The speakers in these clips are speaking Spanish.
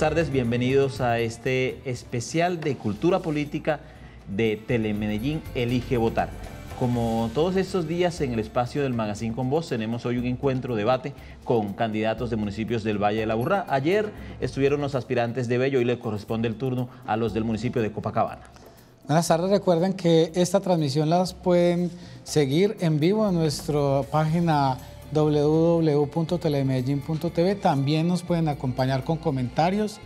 buenas tardes, bienvenidos a este especial de cultura política de Telemedellín Elige Votar. Como todos estos días en el espacio del Magazine con Voz, tenemos hoy un encuentro, debate con candidatos de municipios del Valle de la Burra. Ayer estuvieron los aspirantes de Bello y le corresponde el turno a los del municipio de Copacabana. Buenas tardes, recuerden que esta transmisión las pueden seguir en vivo en nuestra página www.telemedellín.tv. También nos pueden acompañar con comentarios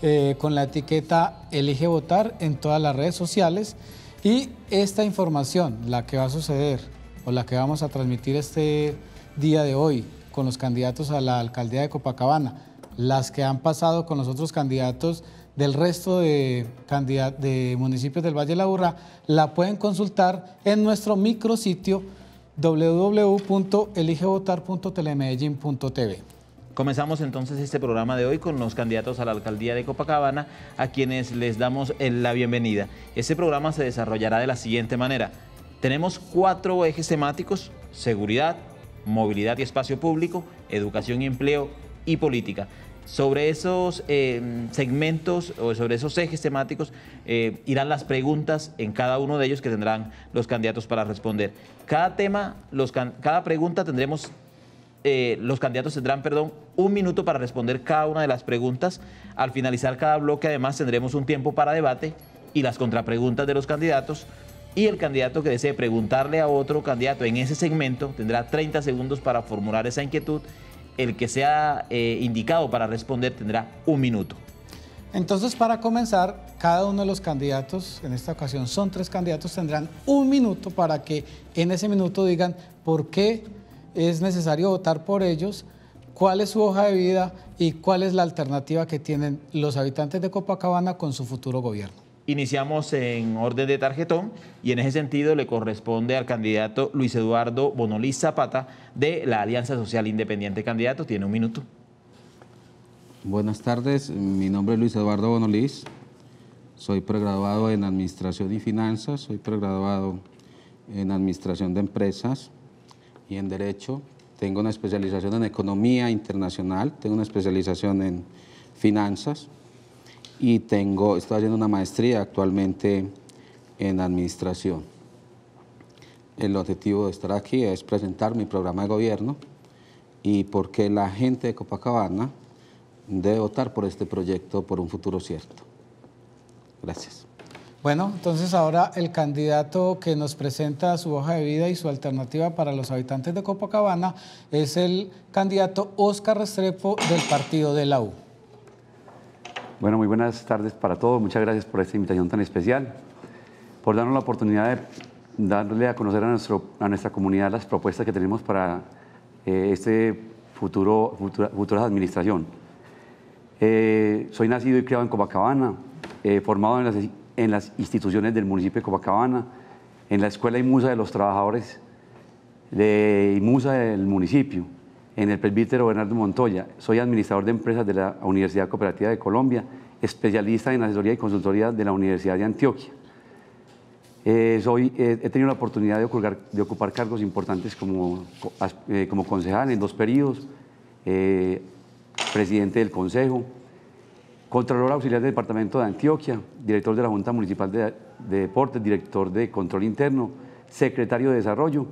eh, con la etiqueta Elige Votar en todas las redes sociales. Y esta información, la que va a suceder o la que vamos a transmitir este día de hoy con los candidatos a la alcaldía de Copacabana, las que han pasado con los otros candidatos del resto de, de municipios del Valle de la Burra, la pueden consultar en nuestro micrositio www.eligevotar.telemedellin.tv. Comenzamos entonces este programa de hoy con los candidatos a la alcaldía de Copacabana, a quienes les damos la bienvenida. Este programa se desarrollará de la siguiente manera. Tenemos cuatro ejes temáticos, seguridad, movilidad y espacio público, educación y empleo y política. Sobre esos em, segmentos o sobre esos ejes temáticos eh, irán las preguntas en cada uno de ellos que tendrán los candidatos para responder. Cada tema, los cada pregunta tendremos eh, los candidatos tendrán, perdón, un minuto para responder cada una de las preguntas. Al finalizar cada bloque, además, tendremos un tiempo para debate y las contrapreguntas de los candidatos. Y el candidato que desee preguntarle a otro candidato en ese segmento tendrá 30 segundos para formular esa inquietud el que sea eh, indicado para responder tendrá un minuto. Entonces, para comenzar, cada uno de los candidatos, en esta ocasión son tres candidatos, tendrán un minuto para que en ese minuto digan por qué es necesario votar por ellos, cuál es su hoja de vida y cuál es la alternativa que tienen los habitantes de Copacabana con su futuro gobierno. Iniciamos en orden de tarjetón y en ese sentido le corresponde al candidato Luis Eduardo Bonolí Zapata de la Alianza Social Independiente. Candidato, tiene un minuto. Buenas tardes, mi nombre es Luis Eduardo Bonolís, soy pregraduado en Administración y Finanzas, soy pregraduado en Administración de Empresas y en Derecho, tengo una especialización en Economía Internacional, tengo una especialización en Finanzas, y tengo, estoy haciendo una maestría actualmente en administración. El objetivo de estar aquí es presentar mi programa de gobierno y porque la gente de Copacabana debe votar por este proyecto por un futuro cierto. Gracias. Bueno, entonces ahora el candidato que nos presenta su hoja de vida y su alternativa para los habitantes de Copacabana es el candidato Oscar Restrepo del partido de la U. Bueno, muy buenas tardes para todos. Muchas gracias por esta invitación tan especial, por darnos la oportunidad de darle a conocer a, nuestra comunidad las propuestas que tenemos para esta eh, este futura, futura administración. Eh, soy nacido y criado en Copacabana, eh, formado en las, en las, instituciones del municipio de Copacabana, en la Escuela y Musa de los Trabajadores de Musa del municipio en el presbítero Bernardo Montoya. Soy administrador de empresas de la Universidad Cooperativa de Colombia, especialista en asesoría y consultoría de la Universidad de Antioquia. Eh, eh, he tenido la oportunidad de, ocupar, cargos importantes como, eh, como concejal en dos periodos, presidente del Consejo, controlador Auxiliar del Departamento de Antioquia, director de la Junta Municipal de, de Deportes, director de Control Interno, secretario de Desarrollo,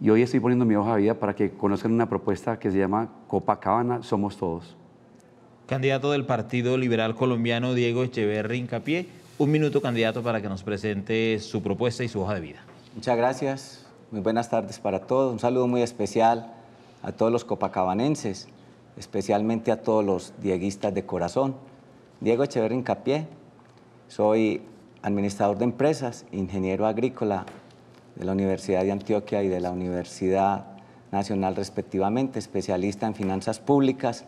y hoy estoy poniendo mi hoja de vida para que conozcan una propuesta que se llama Copacabana Somos Todos. Candidato del Partido Liberal Colombiano, Diego Echeverri Incapié. Un minuto, candidato, para que nos presente su propuesta y su hoja de vida. Muchas gracias. Muy buenas tardes para todos. Un saludo muy especial a todos los copacabanenses, especialmente a todos los dieguistas de corazón. Diego Echeverri Incapié, soy administrador de empresas, ingeniero agrícola de la Universidad de Antioquia y de la Universidad Nacional respectivamente, especialista en finanzas públicas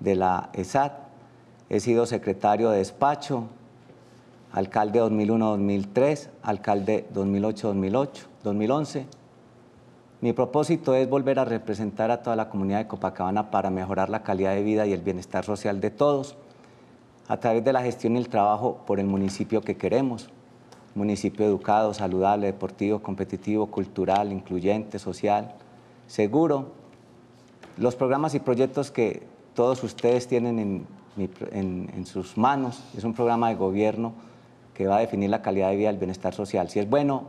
de la ESAT. He sido secretario de despacho, alcalde 2001-2003, alcalde 2008-2008, 2011. Mi propósito es volver a representar a toda la comunidad de Copacabana para mejorar la calidad de vida y el bienestar social de todos a través de la gestión y el trabajo por el municipio que queremos municipio educado, saludable, deportivo, competitivo, cultural, incluyente, social, seguro. Los programas y proyectos que todos ustedes tienen en, sus manos es un programa de gobierno que va a definir la calidad de vida, el bienestar social. Si es bueno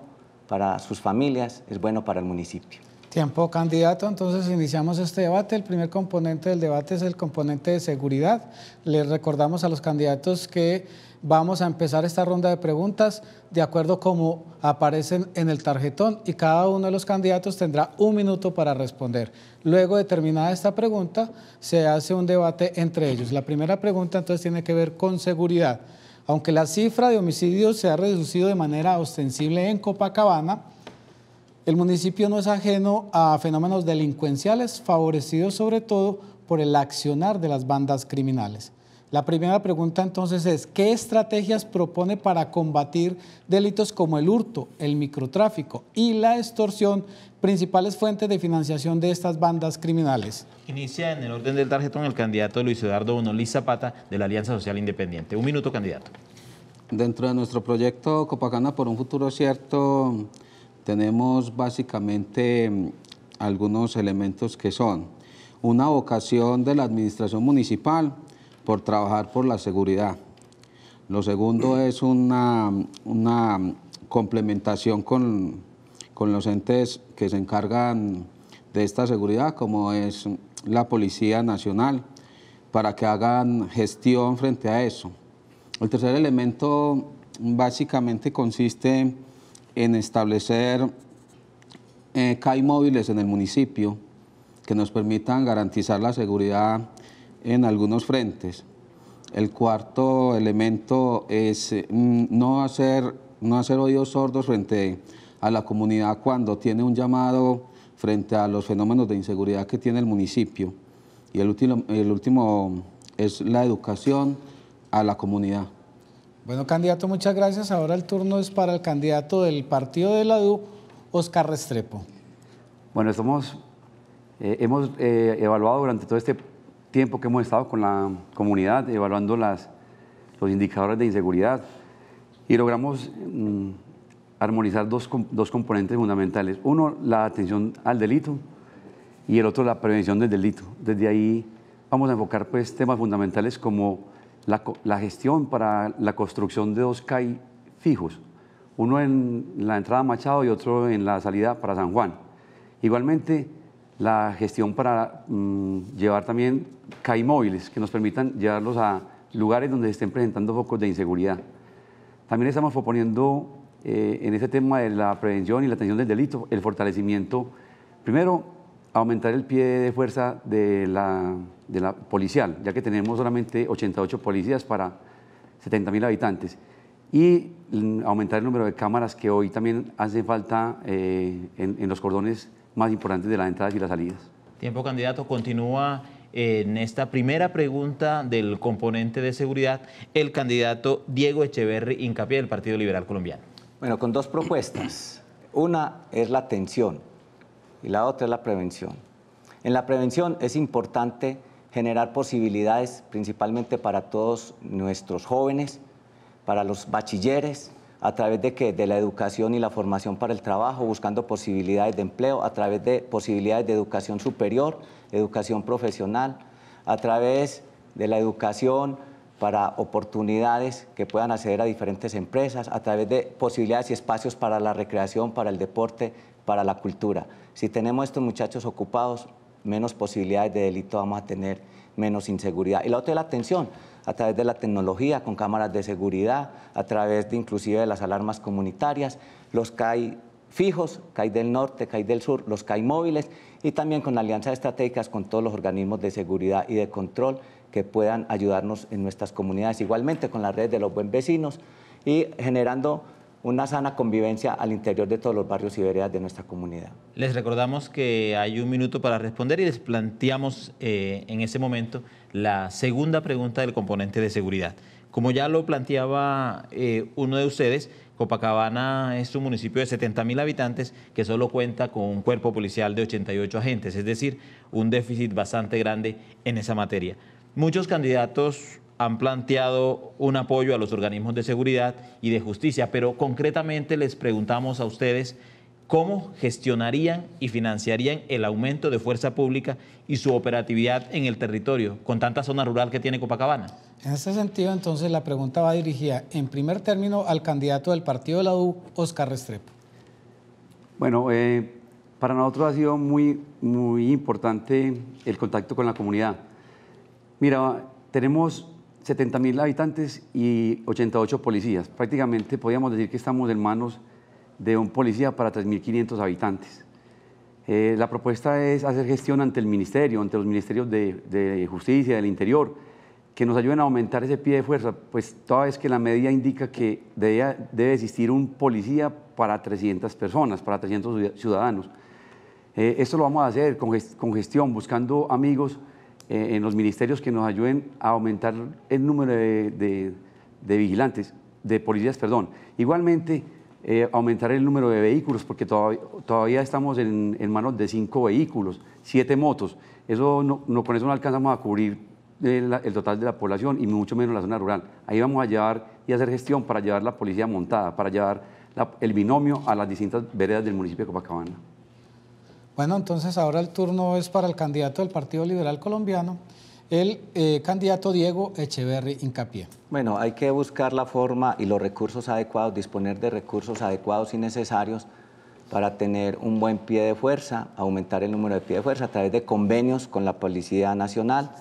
para sus familias, es bueno para el municipio. Tiempo, candidato. Entonces iniciamos este debate. El primer componente del debate es el componente de seguridad. Les recordamos a los candidatos que vamos a empezar esta ronda de preguntas de acuerdo como aparecen en el tarjetón y cada uno de los candidatos tendrá un minuto para responder. Luego de terminada esta pregunta, se hace un debate entre ellos. La primera pregunta entonces tiene que ver con seguridad. Aunque la cifra de homicidios se ha reducido de manera ostensible en Copacabana, el municipio no es ajeno a fenómenos delincuenciales, favorecidos sobre todo por el accionar de las bandas criminales. La primera pregunta entonces es, ¿qué estrategias propone para combatir delitos como el hurto, el microtráfico y la extorsión, principales fuentes de financiación de estas bandas criminales? Inicia en el orden del tarjetón el candidato Luis Eduardo Bonoliz Zapata de la Alianza Social Independiente. Un minuto, candidato. Dentro de nuestro proyecto Copacana por un futuro cierto, tenemos básicamente mm, algunos elementos que son una vocación de la administración municipal por trabajar por la seguridad. Lo segundo es una, complementación con, con los entes que se encargan de esta seguridad, como es la Policía Nacional, para que hagan gestión frente a eso. El tercer elemento básicamente consiste en en establecer CAI eh, móviles en el municipio que nos permitan garantizar la seguridad en algunos frentes. El cuarto elemento es mm, no hacer, no hacer oídos sordos frente a la comunidad cuando tiene un llamado frente a los fenómenos de inseguridad que tiene el municipio. Y el último, el último es la educación a la comunidad. Bueno, candidato, muchas gracias. Ahora el turno es para el candidato del partido de la DU, Oscar Restrepo. Bueno, estamos, eh, hemos eh, evaluado durante todo este tiempo que hemos estado con la comunidad, evaluando las, los indicadores de inseguridad y logramos mm, armonizar dos, componentes fundamentales. Uno, la atención al delito y el otro, la prevención del delito. Desde ahí vamos a enfocar pues, temas fundamentales como la, gestión para la construcción de dos CAI fijos, uno en la entrada Machado y otro en la salida para San Juan. Igualmente, la gestión para mm, llevar también CAI móviles que nos permitan llevarlos a lugares donde estén presentando focos de inseguridad. También estamos proponiendo eh, en este tema de la prevención y la atención del delito el fortalecimiento, primero, aumentar el pie de fuerza de la de la policial, ya que tenemos solamente 88 policías para 70.000 habitantes. Y aumentar el número de cámaras que hoy también hace falta eh, en, los cordones más importantes de las entradas y las salidas. Tiempo, candidato. Continúa eh, en esta primera pregunta del componente de seguridad el candidato Diego Echeverri, hincapié del Partido Liberal Colombiano. Bueno, con dos propuestas. Una es la atención y la otra es la prevención. En la prevención es importante generar posibilidades principalmente para todos nuestros jóvenes, para los bachilleres, a través de, que, de la educación y la formación para el trabajo, buscando posibilidades de empleo, a través de posibilidades de educación superior, educación profesional, a través de la educación para oportunidades que puedan acceder a diferentes empresas, a través de posibilidades y espacios para la recreación, para el deporte, para la cultura. Si tenemos estos muchachos ocupados, menos posibilidades de delito vamos a tener, menos inseguridad. Y la otra es la atención, a través de la tecnología, con cámaras de seguridad, a través de inclusive de las alarmas comunitarias, los CAI fijos, CAI del norte, CAI del sur, los CAI móviles y también con alianzas estratégicas con todos los organismos de seguridad y de control que puedan ayudarnos en nuestras comunidades, igualmente con la red de los buen vecinos y generando una sana convivencia al interior de todos los barrios y veredas de nuestra comunidad. Les recordamos que hay un minuto para responder y les planteamos eh, en ese momento la segunda pregunta del componente de seguridad. Como ya lo planteaba eh, uno de ustedes, Copacabana es un municipio de 70.000 habitantes que solo cuenta con un cuerpo policial de 88 agentes, es decir, un déficit bastante grande en esa materia. Muchos candidatos han planteado un apoyo a los organismos de seguridad y de justicia, pero concretamente les preguntamos a ustedes cómo gestionarían y financiarían el aumento de fuerza pública y su operatividad en el territorio, con tanta zona rural que tiene Copacabana. En ese sentido, entonces, la pregunta va dirigida, en primer término, al candidato del partido de la U, Oscar Restrepo. Bueno, eh, para nosotros ha sido muy, muy importante el contacto con la comunidad. Mira, tenemos mil habitantes y 88 policías. Prácticamente podríamos decir que estamos en manos de un policía para 3.500 habitantes. Eh, la propuesta es hacer gestión ante el ministerio, ante los ministerios de, justicia, del interior, que nos ayuden a aumentar ese pie de fuerza, pues toda vez que la medida indica que debe, debe existir un policía para 300 personas, para 300 ciudadanos. eso eh, esto lo vamos a hacer con, con gestión, buscando amigos eh, en los ministerios que nos ayuden a aumentar el número de, vigilantes, de policías, perdón. Igualmente, eh, aumentar el número de vehículos, porque todavía, estamos en, manos de cinco vehículos, siete motos. Eso no, con eso no alcanzamos a cubrir eh, el, total de la población y mucho menos la zona rural. Ahí vamos a llevar y hacer gestión para llevar la policía montada, para llevar el binomio a las distintas veredas del municipio de Copacabana. Bueno, entonces ahora el turno es para el candidato del Partido Liberal Colombiano, el eh, candidato Diego Echeverry Incapié. Bueno, hay que buscar la forma y los recursos adecuados, disponer de recursos adecuados y necesarios para tener un buen pie de fuerza, aumentar el número de pie de fuerza a través de convenios con la Policía Nacional.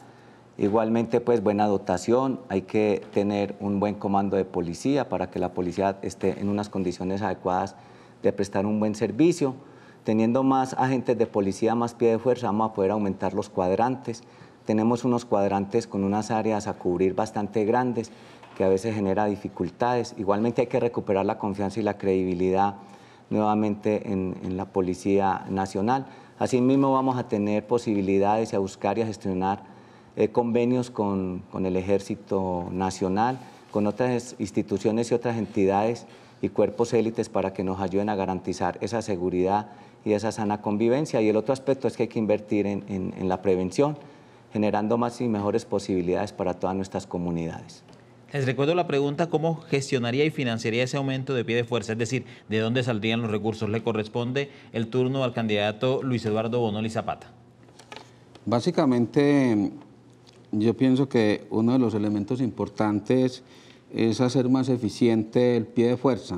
Igualmente, pues buena dotación, hay que tener un buen comando de policía para que la policía esté en unas condiciones adecuadas de prestar un buen servicio Teniendo más agentes de policía, más pie de fuerza, vamos a poder aumentar los cuadrantes. Tenemos unos cuadrantes con unas áreas a cubrir bastante grandes que a veces genera dificultades. Igualmente hay que recuperar la confianza y la credibilidad nuevamente en, la Policía Nacional. Asimismo, vamos a tener posibilidades a buscar y a gestionar eh, convenios con, con, el Ejército Nacional, con otras instituciones y otras entidades y cuerpos élites para que nos ayuden a garantizar esa seguridad y esa sana convivencia. Y el otro aspecto es que hay que invertir en, la prevención, generando más y mejores posibilidades para todas nuestras comunidades. Les recuerdo la pregunta, ¿cómo gestionaría y financiaría ese aumento de pie de fuerza? Es decir, ¿de dónde saldrían los recursos? Le corresponde el turno al candidato Luis Eduardo Bonoli Zapata. Básicamente, yo pienso que uno de los elementos importantes es hacer más eficiente el pie de fuerza.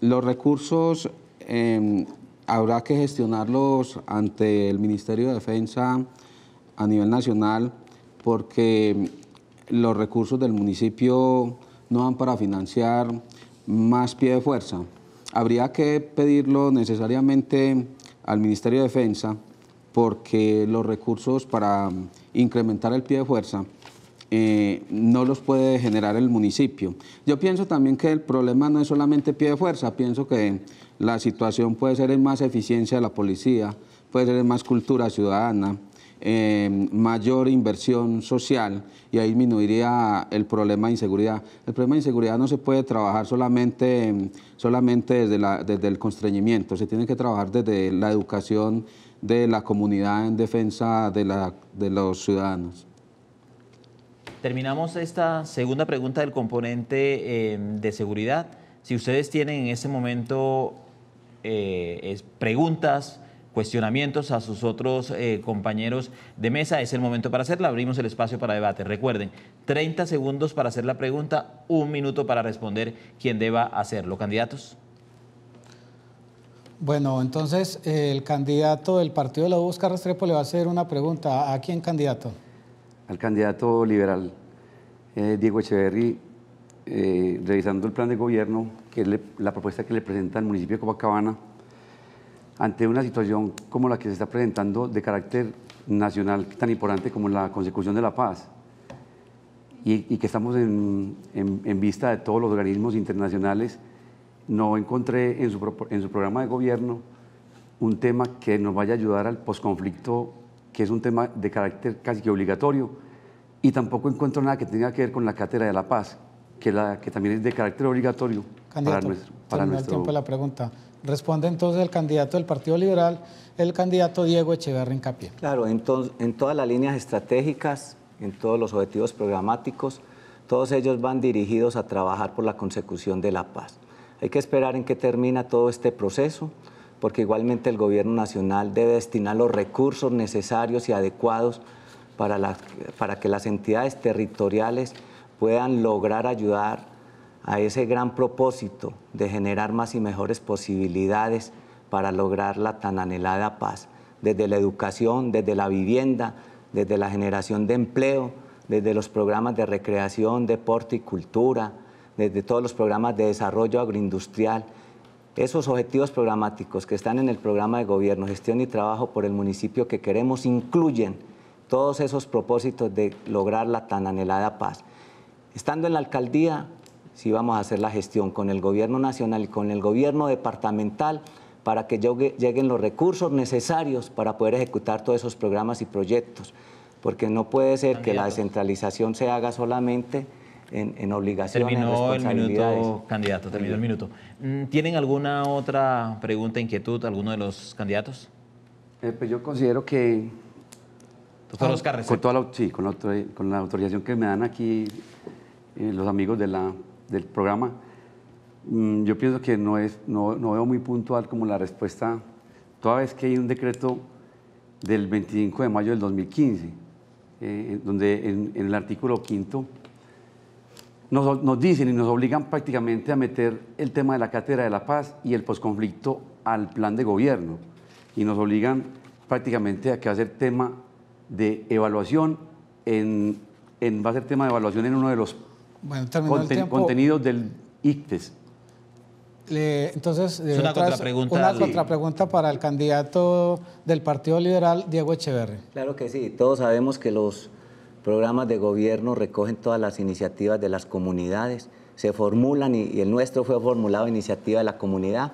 Los recursos em, habrá que gestionarlos ante el Ministerio de Defensa a nivel nacional porque los recursos del municipio no van para financiar más pie de fuerza. Habría que pedirlo necesariamente al Ministerio de Defensa porque los recursos para incrementar el pie de fuerza eh, no los puede generar el municipio. Yo pienso también que el problema no es solamente pie de fuerza, pienso que la situación puede ser en más eficiencia de la policía, puede ser en más cultura ciudadana, mayor inversión social y ahí disminuiría el problema de inseguridad. El problema de inseguridad no se puede trabajar solamente, solamente desde, el constreñimiento, se tiene que trabajar desde la educación de la comunidad en defensa de los ciudadanos. Terminamos esta segunda pregunta del componente em, de seguridad. Si ustedes tienen en ese momento eh, preguntas, cuestionamientos a sus otros eh, compañeros de mesa, es el momento para hacerla. Abrimos el espacio para debate. Recuerden, 30 segundos para hacer la pregunta, un minuto para responder quien deba hacerlo. Candidatos. Bueno, entonces el candidato del partido de la U, Oscar Restrepo, le va a hacer una pregunta. ¿A quién candidato? al candidato liberal eh, Diego Echeverry, eh, revisando el plan de gobierno, que es la propuesta que le presenta el municipio de Copacabana, ante una situación como la que se está presentando de carácter nacional tan importante como la consecución de la paz, y, que estamos en, vista de todos los organismos internacionales, no encontré en su, en su programa de gobierno un tema que nos vaya a ayudar al posconflicto que es un tema de carácter casi que obligatorio, y tampoco encuentro nada que tenga que ver con la Cátedra de la Paz, que, la, que también es de carácter obligatorio para nuestro... Para nuestro... tiempo la pregunta. Responde entonces el candidato del Partido Liberal, el candidato Diego Echeverría Incapié. Claro, en, en todas las líneas estratégicas, en todos los objetivos programáticos, todos ellos van dirigidos a trabajar por la consecución de la paz. Hay que esperar en qué termina todo este proceso porque igualmente el Gobierno Nacional debe destinar los recursos necesarios y adecuados para, para que las entidades territoriales puedan lograr ayudar a ese gran propósito de generar más y mejores posibilidades para lograr la tan anhelada paz, desde la educación, desde la vivienda, desde la generación de empleo, desde los programas de recreación, deporte y cultura, desde todos los programas de desarrollo agroindustrial esos objetivos programáticos que están en el programa de gobierno, gestión y trabajo por el municipio que queremos, incluyen todos esos propósitos de lograr la tan anhelada paz. Estando en la alcaldía, sí vamos a hacer la gestión con el gobierno nacional y con el gobierno departamental para que lleguen los recursos necesarios para poder ejecutar todos esos programas y proyectos, porque no puede ser que la descentralización se haga solamente en, en terminó el minuto, candidato, terminó el minuto. Mm, ¿Tienen alguna otra pregunta, inquietud, alguno de los candidatos? Eh, pues yo considero que... Doctor ah, Oscar, con la, Sí, con la, autorización que me dan aquí eh, los amigos de la, del programa, mm, yo pienso que no, es, no, veo muy puntual como la respuesta, toda vez que hay un decreto del 25 de mayo del 2015, eh, donde en, en, el artículo quinto nos, dicen y nos obligan prácticamente a meter el tema de la cátedra de la paz y el posconflicto al plan de gobierno y nos obligan prácticamente a que va a ser tema de evaluación en, va a ser tema de evaluación en uno de los contenidos del ICTES. entonces, una contrapregunta. Una contrapregunta para el candidato del Partido Liberal, Diego Echeverri. Claro que sí, todos sabemos que los programas de gobierno recogen todas las iniciativas de las comunidades, se formulan y, el nuestro fue formulado iniciativa de la comunidad.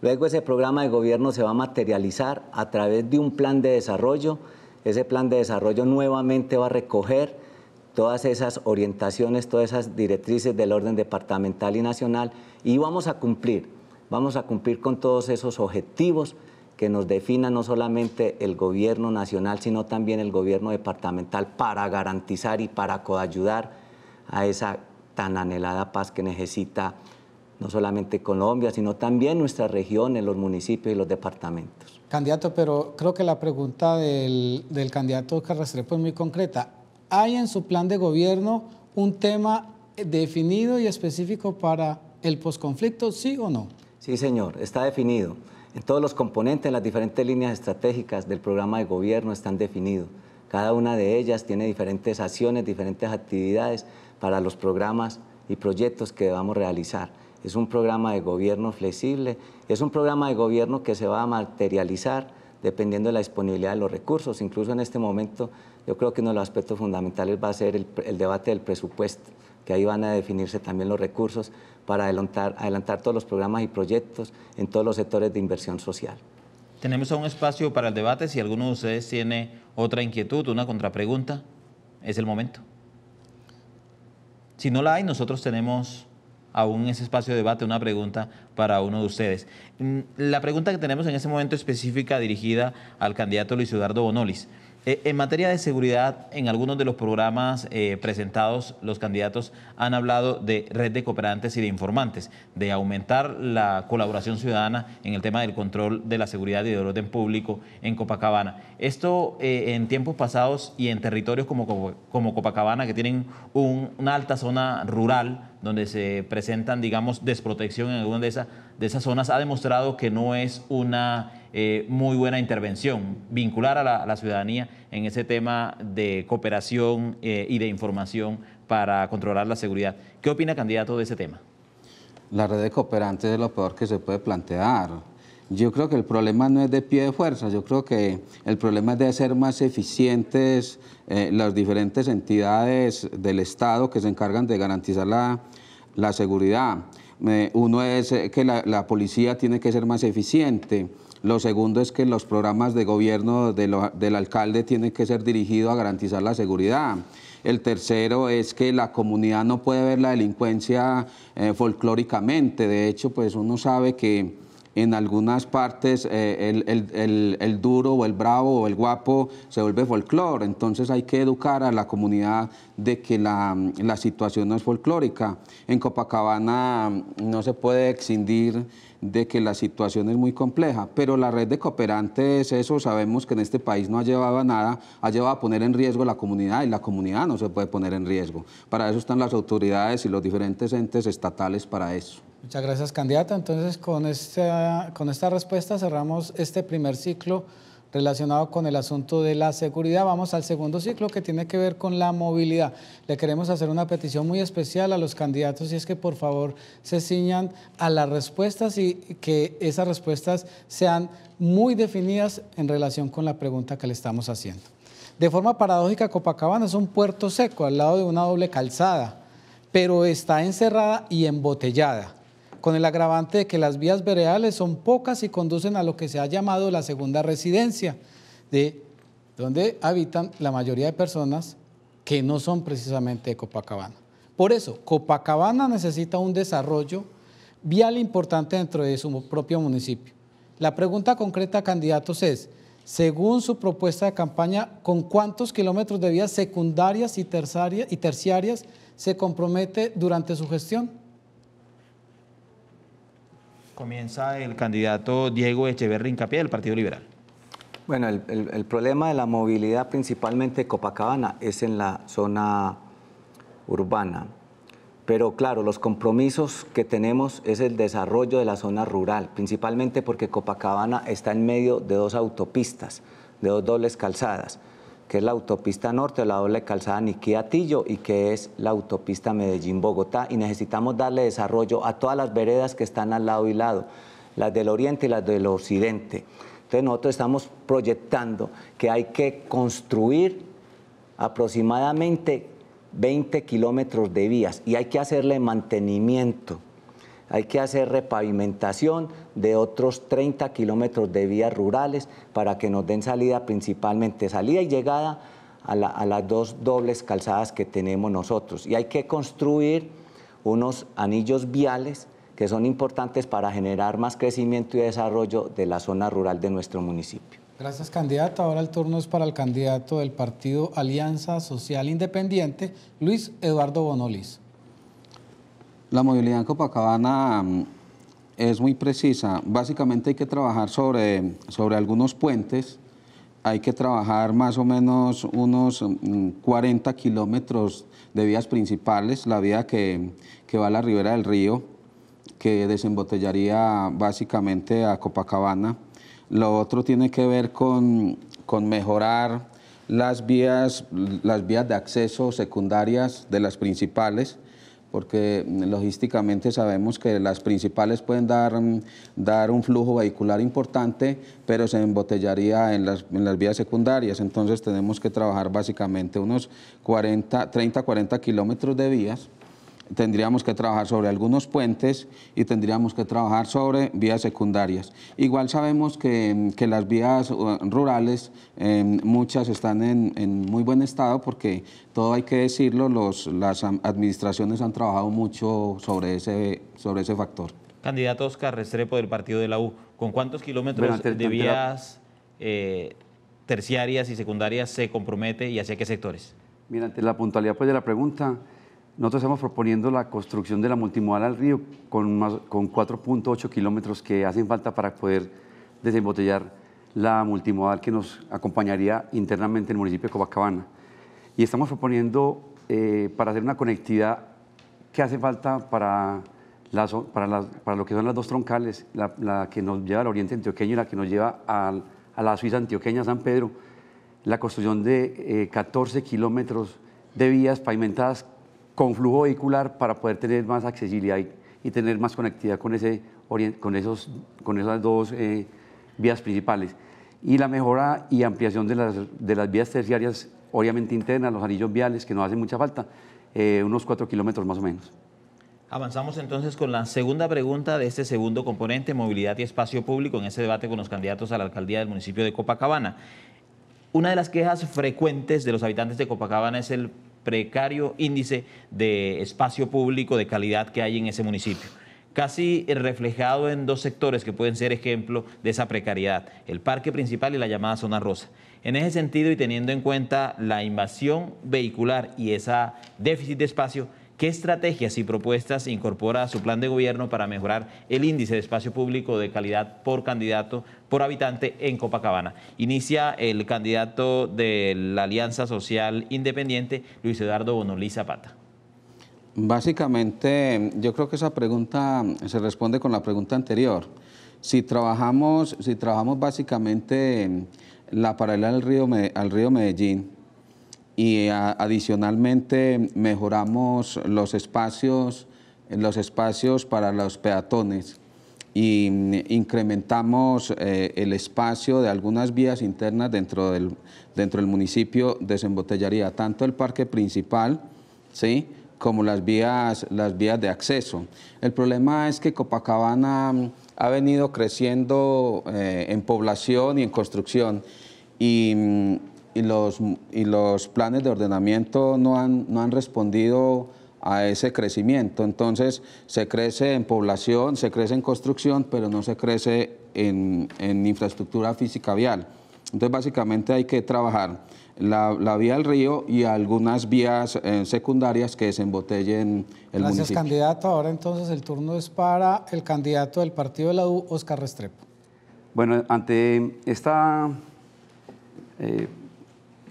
Luego ese programa de gobierno se va a materializar a través de un plan de desarrollo. Ese plan de desarrollo nuevamente va a recoger todas esas orientaciones, todas esas directrices del orden departamental y nacional y vamos a cumplir, vamos a cumplir con todos esos objetivos que nos defina no solamente el gobierno nacional, sino también el gobierno departamental para garantizar y para coayudar a esa tan anhelada paz que necesita no solamente Colombia, sino también nuestras regiones, los municipios y los departamentos. Candidato, pero creo que la pregunta del, candidato Carrastrepo es muy concreta. ¿Hay en su plan de gobierno un tema definido y específico para el posconflicto, sí o no? Sí, señor, está definido. En todos los componentes, las diferentes líneas estratégicas del programa de gobierno están definidos. Cada una de ellas tiene diferentes acciones, diferentes actividades para los programas y proyectos que debamos realizar. Es un programa de gobierno flexible, es un programa de gobierno que se va a materializar dependiendo de la disponibilidad de los recursos. Incluso en este momento yo creo que uno de los aspectos fundamentales va a ser el debate del presupuesto que ahí van a definirse también los recursos para adelantar, adelantar todos los programas y proyectos en todos los sectores de inversión social. Tenemos aún espacio para el debate. Si alguno de ustedes tiene otra inquietud, una contrapregunta, es el momento. Si no la hay, nosotros tenemos aún ese espacio de debate una pregunta para uno de ustedes. Mm, la pregunta que tenemos en ese momento específica dirigida al candidato Luis Eduardo Bonolis. Eh, en materia de seguridad, en algunos de los programas eh, presentados, los candidatos han hablado de red de cooperantes y de informantes, de aumentar la colaboración ciudadana en el tema del control de la seguridad y del orden público en Copacabana. Esto eh, en tiempos pasados y en territorios como, Copacabana, que tienen una alta zona rural, donde se presentan, digamos, desprotección en alguna de, de esas zonas, ha demostrado que no es una eh, muy buena intervención, vincular a la, ciudadanía en ese tema de cooperación eh, y de información para controlar la seguridad. ¿Qué opina, candidato, de ese tema? La red de cooperantes es lo peor que se puede plantear. Yo creo que el problema no es de pie de fuerza, yo creo que el problema es de hacer más eficientes eh, las diferentes entidades del Estado que se encargan de garantizar la, seguridad. uno es que la policía tiene que ser más eficiente. Lo segundo es que los programas de gobierno del alcalde tienen que ser dirigidos a garantizar la seguridad. El tercero es que la comunidad no puede ver la delincuencia eh, folclóricamente. De hecho, pues uno sabe que en algunas partes eh, el, duro o el bravo o el guapo se vuelve folclor. Entonces hay que educar a la comunidad de que la, la situación no es folclórica. En Copacabana mm, no se puede excindir de que la situación es muy compleja, pero la red de cooperantes, eso sabemos que en este país no ha llevado a nada, ha llevado a poner en riesgo la comunidad y la comunidad no se puede poner en riesgo. Para eso están las autoridades y los diferentes entes estatales para eso. Muchas gracias, candidata. Entonces, con esta, con esta respuesta cerramos este primer ciclo relacionado con el asunto de la seguridad. Vamos al segundo ciclo que tiene que ver con la movilidad. Le queremos hacer una petición muy especial a los candidatos y es que por favor se ciñan a las respuestas y que esas respuestas sean muy definidas en relación con la pregunta que le estamos haciendo. De forma paradójica, Copacabana es un puerto seco al lado de una doble calzada, pero está encerrada y embotellada con el agravante de que las vías veredales son pocas y conducen a lo que se ha llamado la segunda residencia, de donde habitan la mayoría de personas que no son precisamente de Copacabana. Por eso, Copacabana necesita un desarrollo vial importante dentro de su propio municipio. La pregunta concreta, candidatos, es, según su propuesta de campaña, ¿con cuántos kilómetros de vías secundarias y terciarias se compromete durante su gestión? Comienza el candidato Diego Echeverría, hincapié del Partido Liberal. Bueno, el, el, problema de la movilidad principalmente de Copacabana es en la zona urbana. Pero claro, los compromisos que tenemos es el desarrollo de la zona rural, principalmente porque Copacabana está en medio de dos autopistas, de dos dobles calzadas que es la autopista norte, la doble calzada niquiatillo atillo y que es la autopista Medellín-Bogotá. Y necesitamos darle desarrollo a todas las veredas que están al lado y lado, las del oriente y las del occidente. Entonces nosotros estamos proyectando que hay que construir aproximadamente 20 kilómetros de vías y hay que hacerle mantenimiento hay que hacer repavimentación de otros 30 kilómetros de vías rurales para que nos den salida principalmente, salida y llegada a, las dos dobles calzadas que tenemos nosotros. Y hay que construir unos anillos viales que son importantes para generar más crecimiento y desarrollo de la zona rural de nuestro municipio. Gracias, candidato. Ahora el turno es para el candidato del partido Alianza Social Independiente, Luis Eduardo Bonolis. La movilidad en Copacabana mm, es muy precisa. Básicamente hay que trabajar sobre, sobre algunos puentes. Hay que trabajar más o menos unos 40 mm, kilómetros de vías principales, la vía que, va a la ribera del río, que desembotellaría básicamente a Copacabana. Lo otro tiene que ver con, con mejorar las vías, las vías de acceso secundarias de las principales porque logísticamente sabemos que las principales pueden dar, mm, dar un flujo vehicular importante, pero se embotellaría en las, vías secundarias. Entonces tenemos que trabajar básicamente unos 30, 40 kilómetros de vías tendríamos que trabajar sobre algunos puentes y tendríamos que trabajar sobre vías secundarias. Igual sabemos que, las vías eh, rurales, eh, muchas están en, muy buen estado porque, todo hay que decirlo, los, las administraciones han trabajado mucho sobre ese, sobre ese factor. Candidato Oscar Restrepo del partido de la U, ¿con cuántos kilómetros de vías eh, terciarias y secundarias se compromete y hacia qué sectores? Mira, la puntualidad pues, de la pregunta, nosotros estamos proponiendo la construcción de la multimodal al río con, con 4.8 kilómetros que hacen falta para poder desembotellar la multimodal que nos acompañaría internamente en el municipio de Copacabana. Y estamos proponiendo eh, para hacer una conectividad que hace falta para, la para, para, lo que son las dos troncales, la, que nos lleva al oriente antioqueño y la que nos lleva a la Suiza antioqueña, San Pedro, la construcción de 14 eh, kilómetros de vías pavimentadas con flujo vehicular para poder tener más accesibilidad y, tener más conectividad con, ese, con, esos, con esas dos eh, vías principales. Y la mejora y ampliación de las, vías terciarias, obviamente internas, los anillos viales, que nos hacen mucha falta, eh, unos cuatro kilómetros más o menos. Avanzamos entonces con la segunda pregunta de este segundo componente, movilidad y espacio público, en ese debate con los candidatos a la alcaldía del municipio de Copacabana. Una de las quejas frecuentes de los habitantes de Copacabana es el precario índice de espacio público de calidad que hay en ese municipio casi reflejado en dos sectores que pueden ser ejemplo de esa precariedad, el parque principal y la llamada zona rosa. En ese sentido y teniendo en cuenta la invasión vehicular y ese déficit de espacio, ¿Qué estrategias y propuestas incorpora su plan de gobierno para mejorar el índice de espacio público de calidad por candidato por habitante en Copacabana? Inicia el candidato de la Alianza Social Independiente, Luis Eduardo Bonolí Zapata. Básicamente, yo creo que esa pregunta eh, se responde con la pregunta anterior. Si trabajamos, si trabajamos básicamente la paralela río, al río Medellín, y adicionalmente mejoramos los espacios, los espacios para los peatones y incrementamos eh, el espacio de algunas vías internas dentro del, dentro del municipio de Sembotellaría, tanto el parque principal ¿sí? como las vías, las vías de acceso. El problema es que Copacabana ha venido creciendo eh, en población y en construcción y y los, y los planes de ordenamiento no han, no han respondido a ese crecimiento. Entonces, se crece en población, se crece en construcción, pero no se crece en, infraestructura física vial. Entonces, básicamente hay que trabajar la, vía del río y algunas vías eh, secundarias que desembotellen el Gracias, candidato. Ahora entonces el turno es para el candidato del partido de la U, Oscar Restrepo. Bueno, ante esta eh,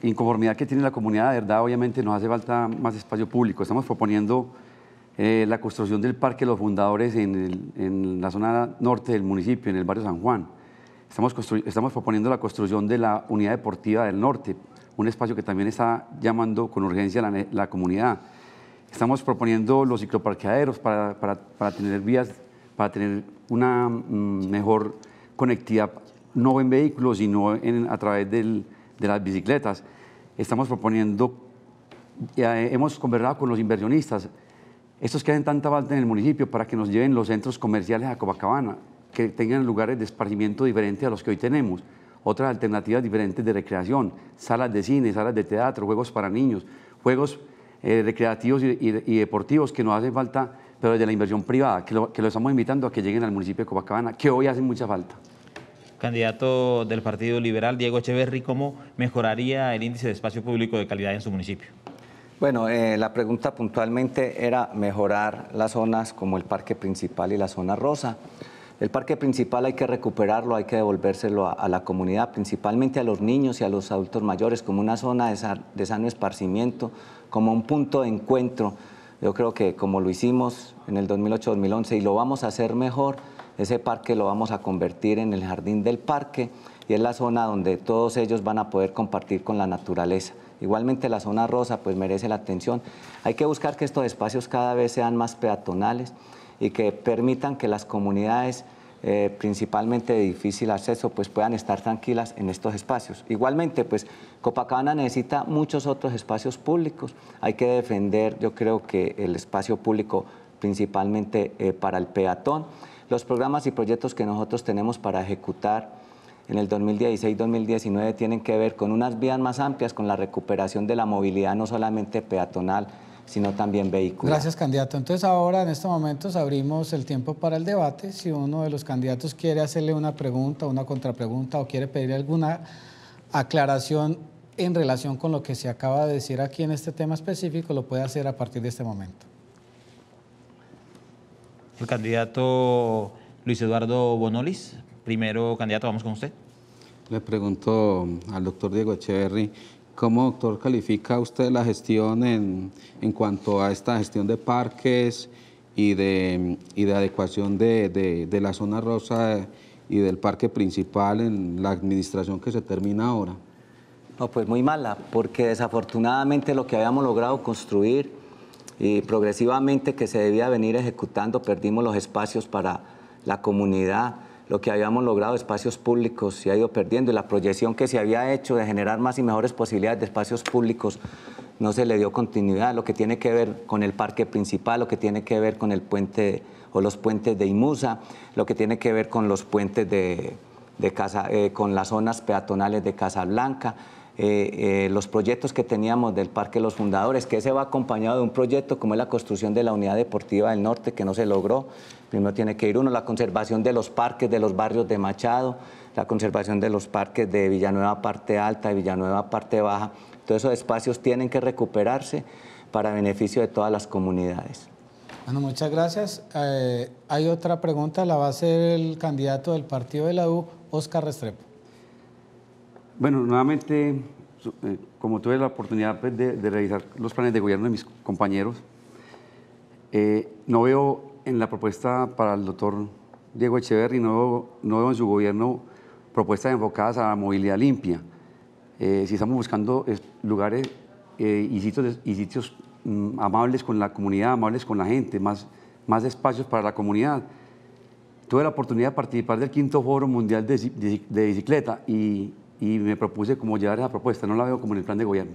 inconformidad que tiene la comunidad, de verdad, obviamente nos hace falta más espacio público. Estamos proponiendo eh, la construcción del Parque de los Fundadores en, la zona norte del municipio, en el barrio San Juan. Estamos, estamos proponiendo la construcción de la Unidad Deportiva del Norte, un espacio que también está llamando con urgencia la, la comunidad. Estamos proponiendo los cicloparqueaderos para, tener vías, para tener una mm, mejor conectividad, no en vehículos, sino a través de las bicicletas estamos proponiendo, eh, hemos conversado con los inversionistas, estos que hacen tanta falta en el municipio para que nos lleven los centros comerciales a Copacabana, que tengan lugares de esparcimiento diferentes a los que hoy tenemos, otras alternativas diferentes de recreación, salas de cine, salas de teatro, juegos para niños, juegos eh, recreativos y, deportivos que nos hacen falta, pero de la inversión privada, que lo, estamos invitando a que lleguen al municipio de Copacabana, que hoy hacen mucha falta candidato del Partido Liberal, Diego Echeverry, ¿cómo mejoraría el índice de espacio público de calidad en su municipio? Bueno, eh, la pregunta puntualmente era mejorar las zonas como el parque principal y la zona rosa. El parque principal hay que recuperarlo, hay que devolvérselo a, la comunidad, principalmente a los niños y a los adultos mayores, como una zona de, de sano esparcimiento, como un punto de encuentro. Yo creo que como lo hicimos en el 2008-2011 y lo vamos a hacer mejor, ese parque lo vamos a convertir en el jardín del parque y es la zona donde todos ellos van a poder compartir con la naturaleza. Igualmente la zona rosa pues merece la atención. Hay que buscar que estos espacios cada vez sean más peatonales y que permitan que las comunidades eh, principalmente de difícil acceso pues puedan estar tranquilas en estos espacios. Igualmente pues Copacabana necesita muchos otros espacios públicos. Hay que defender yo creo que el espacio público principalmente eh, para el peatón los programas y proyectos que nosotros tenemos para ejecutar en el 2016-2019 tienen que ver con unas vías más amplias, con la recuperación de la movilidad no solamente peatonal, sino también vehicular. Gracias, candidato. Entonces ahora en estos momentos abrimos el tiempo para el debate. Si uno de los candidatos quiere hacerle una pregunta, una contrapregunta o quiere pedir alguna aclaración en relación con lo que se acaba de decir aquí en este tema específico, lo puede hacer a partir de este momento el candidato Luis Eduardo Bonolis. Primero, candidato, vamos con usted. Le pregunto al doctor Diego Echeverry, ¿cómo, doctor, califica usted la gestión en, en cuanto a esta gestión de parques y de, de adecuación de, la zona rosa y del parque principal en la administración que se termina ahora? No, pues muy mala, porque desafortunadamente lo que habíamos logrado construir y progresivamente que se debía venir ejecutando, perdimos los espacios para la comunidad, lo que habíamos logrado, espacios públicos, se ha ido perdiendo y la proyección que se había hecho de generar más y mejores posibilidades de espacios públicos no se le dio continuidad, lo que tiene que ver con el parque principal, lo que tiene que ver con el puente o los puentes de Imusa, lo que tiene que ver con los puentes de, casa, eh, con las zonas peatonales de Casablanca. Eh, eh, los proyectos que teníamos del Parque los Fundadores, que ese va acompañado de un proyecto como es la construcción de la Unidad Deportiva del Norte, que no se logró. Primero tiene que ir uno, la conservación de los parques de los barrios de Machado, la conservación de los parques de Villanueva parte alta y Villanueva parte baja. Todos esos espacios tienen que recuperarse para beneficio de todas las comunidades. Bueno, muchas gracias. Eh, hay otra pregunta, la va a hacer el candidato del partido de la U, Oscar Restrepo. Bueno, nuevamente, eh, como tuve la oportunidad pues, de, de, revisar los planes de gobierno de mis compañeros, eh, no veo en la propuesta para el doctor Diego Echeverri, no veo, no veo en su gobierno propuestas enfocadas a la movilidad limpia. Eh, si estamos buscando lugares y sitios, y sitios mm, amables con la comunidad, amables con la gente, más, más espacios para la comunidad. Tuve la oportunidad de participar del quinto foro mundial de, de bicicleta y y me propuse como llevar esa propuesta. No la veo como en el plan de gobierno.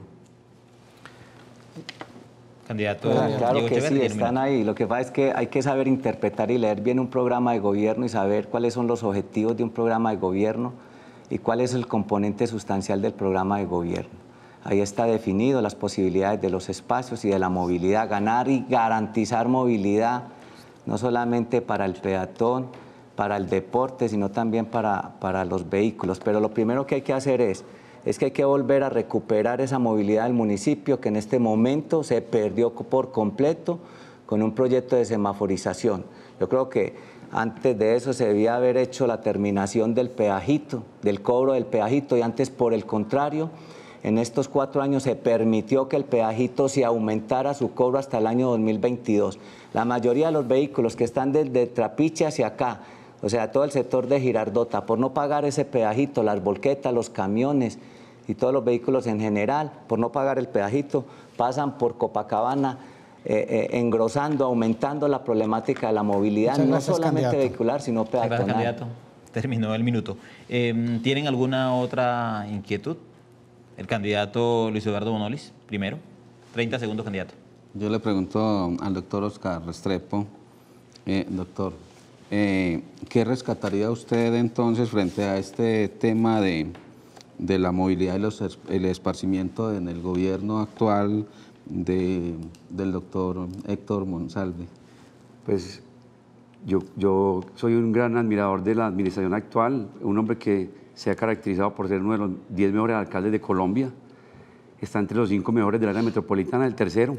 Candidato. Pues, claro, que sí, están ahí. Lo que pasa es que hay que saber interpretar y leer bien un programa de gobierno y saber cuáles son los objetivos de un programa de gobierno y cuál es el componente sustancial del programa de gobierno. Ahí está definido las posibilidades de los espacios y de la movilidad, ganar y garantizar movilidad, no solamente para el peatón, para el deporte, sino también para, los vehículos. Pero lo primero que hay que hacer es, es que hay que volver a recuperar esa movilidad del municipio que en este momento se perdió por completo con un proyecto de semaforización. Yo creo que antes de eso se debía haber hecho la terminación del peajito, del cobro del peajito, y antes por el contrario, en estos cuatro años se permitió que el peajito se aumentara su cobro hasta el año 2022. La mayoría de los vehículos que están desde Trapiche hacia acá, o sea, todo el sector de Girardota, por no pagar ese pedajito, las volquetas, los camiones y todos los vehículos en general, por no pagar el pedajito, pasan por Copacabana. Eh, eh, engrosando, aumentando la problemática de la movilidad, no solamente vehicular, sino peatonal. candidato. Terminó el minuto. Em, ¿Tienen alguna otra inquietud? El candidato Luis Eduardo Bonolis, primero. 30 segundos, candidato. Yo le pregunto al doctor Oscar Restrepo, eh, doctor, eh, ¿Qué rescataría usted entonces frente a este tema de, la movilidad y el esparcimiento en el gobierno actual del doctor Héctor Monsalve? Pues yo, yo, soy un gran admirador de la administración actual, un hombre que se ha caracterizado por ser uno de los 10 mejores alcaldes de Colombia, está entre los cinco mejores del área metropolitana, el tercero,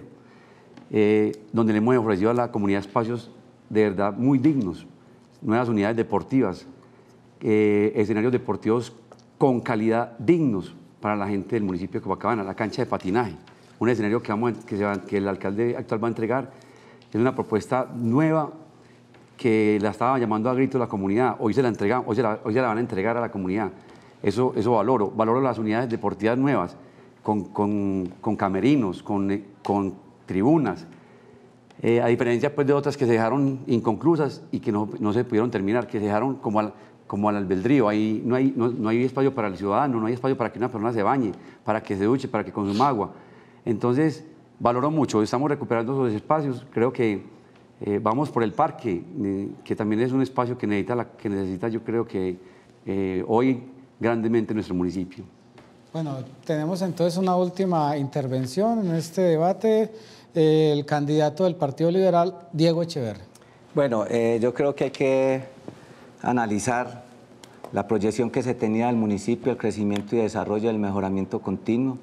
eh, donde le hemos ofrecido a la comunidad espacios de verdad muy dignos, nuevas unidades deportivas, eh, escenarios deportivos con calidad dignos para la gente del municipio de Copacabana, la cancha de patinaje, un escenario que, vamos que, que el alcalde actual va a entregar. Es una propuesta nueva que la estaba llamando a grito la comunidad, hoy se la, entrega hoy se la, hoy la van a entregar a la comunidad. Eso, eso valoro, valoro las unidades deportivas nuevas, con, con, con camerinos, con, con tribunas, eh, a diferencia pues, de otras que se dejaron inconclusas y que no, no se pudieron terminar, que se dejaron como al, como al albedrío. Ahí no hay, no, no hay espacio para el ciudadano, no hay espacio para que una persona se bañe, para que se duche, para que consuma agua. Entonces, valoro mucho, estamos recuperando esos espacios, creo que eh, vamos por el parque, eh, que también es un espacio que necesita, que necesita yo creo que hoy grandemente nuestro municipio. Bueno, tenemos entonces una última intervención en este debate el candidato del Partido Liberal, Diego Echeverría? Bueno, eh, yo creo que hay que analizar la proyección que se tenía del municipio, el crecimiento y desarrollo, el mejoramiento continuo.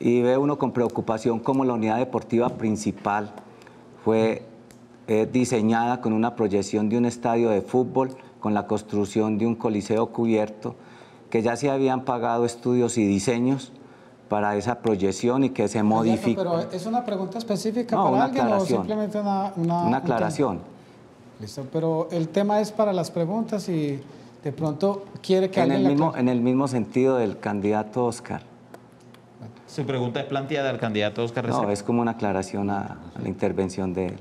Y ve uno con preocupación cómo la unidad deportiva principal fue eh, diseñada con una proyección de un estadio de fútbol, con la construcción de un coliseo cubierto, que ya se habían pagado estudios y diseños para esa proyección y que se modifique. Pero es una pregunta específica para alguien o simplemente una, una, aclaración. Listo, pero el tema es para las preguntas y de pronto quiere que en el mismo en el mismo sentido del candidato Oscar. Su pregunta es planteada al candidato Oscar. No, es como una aclaración a, a la intervención de él.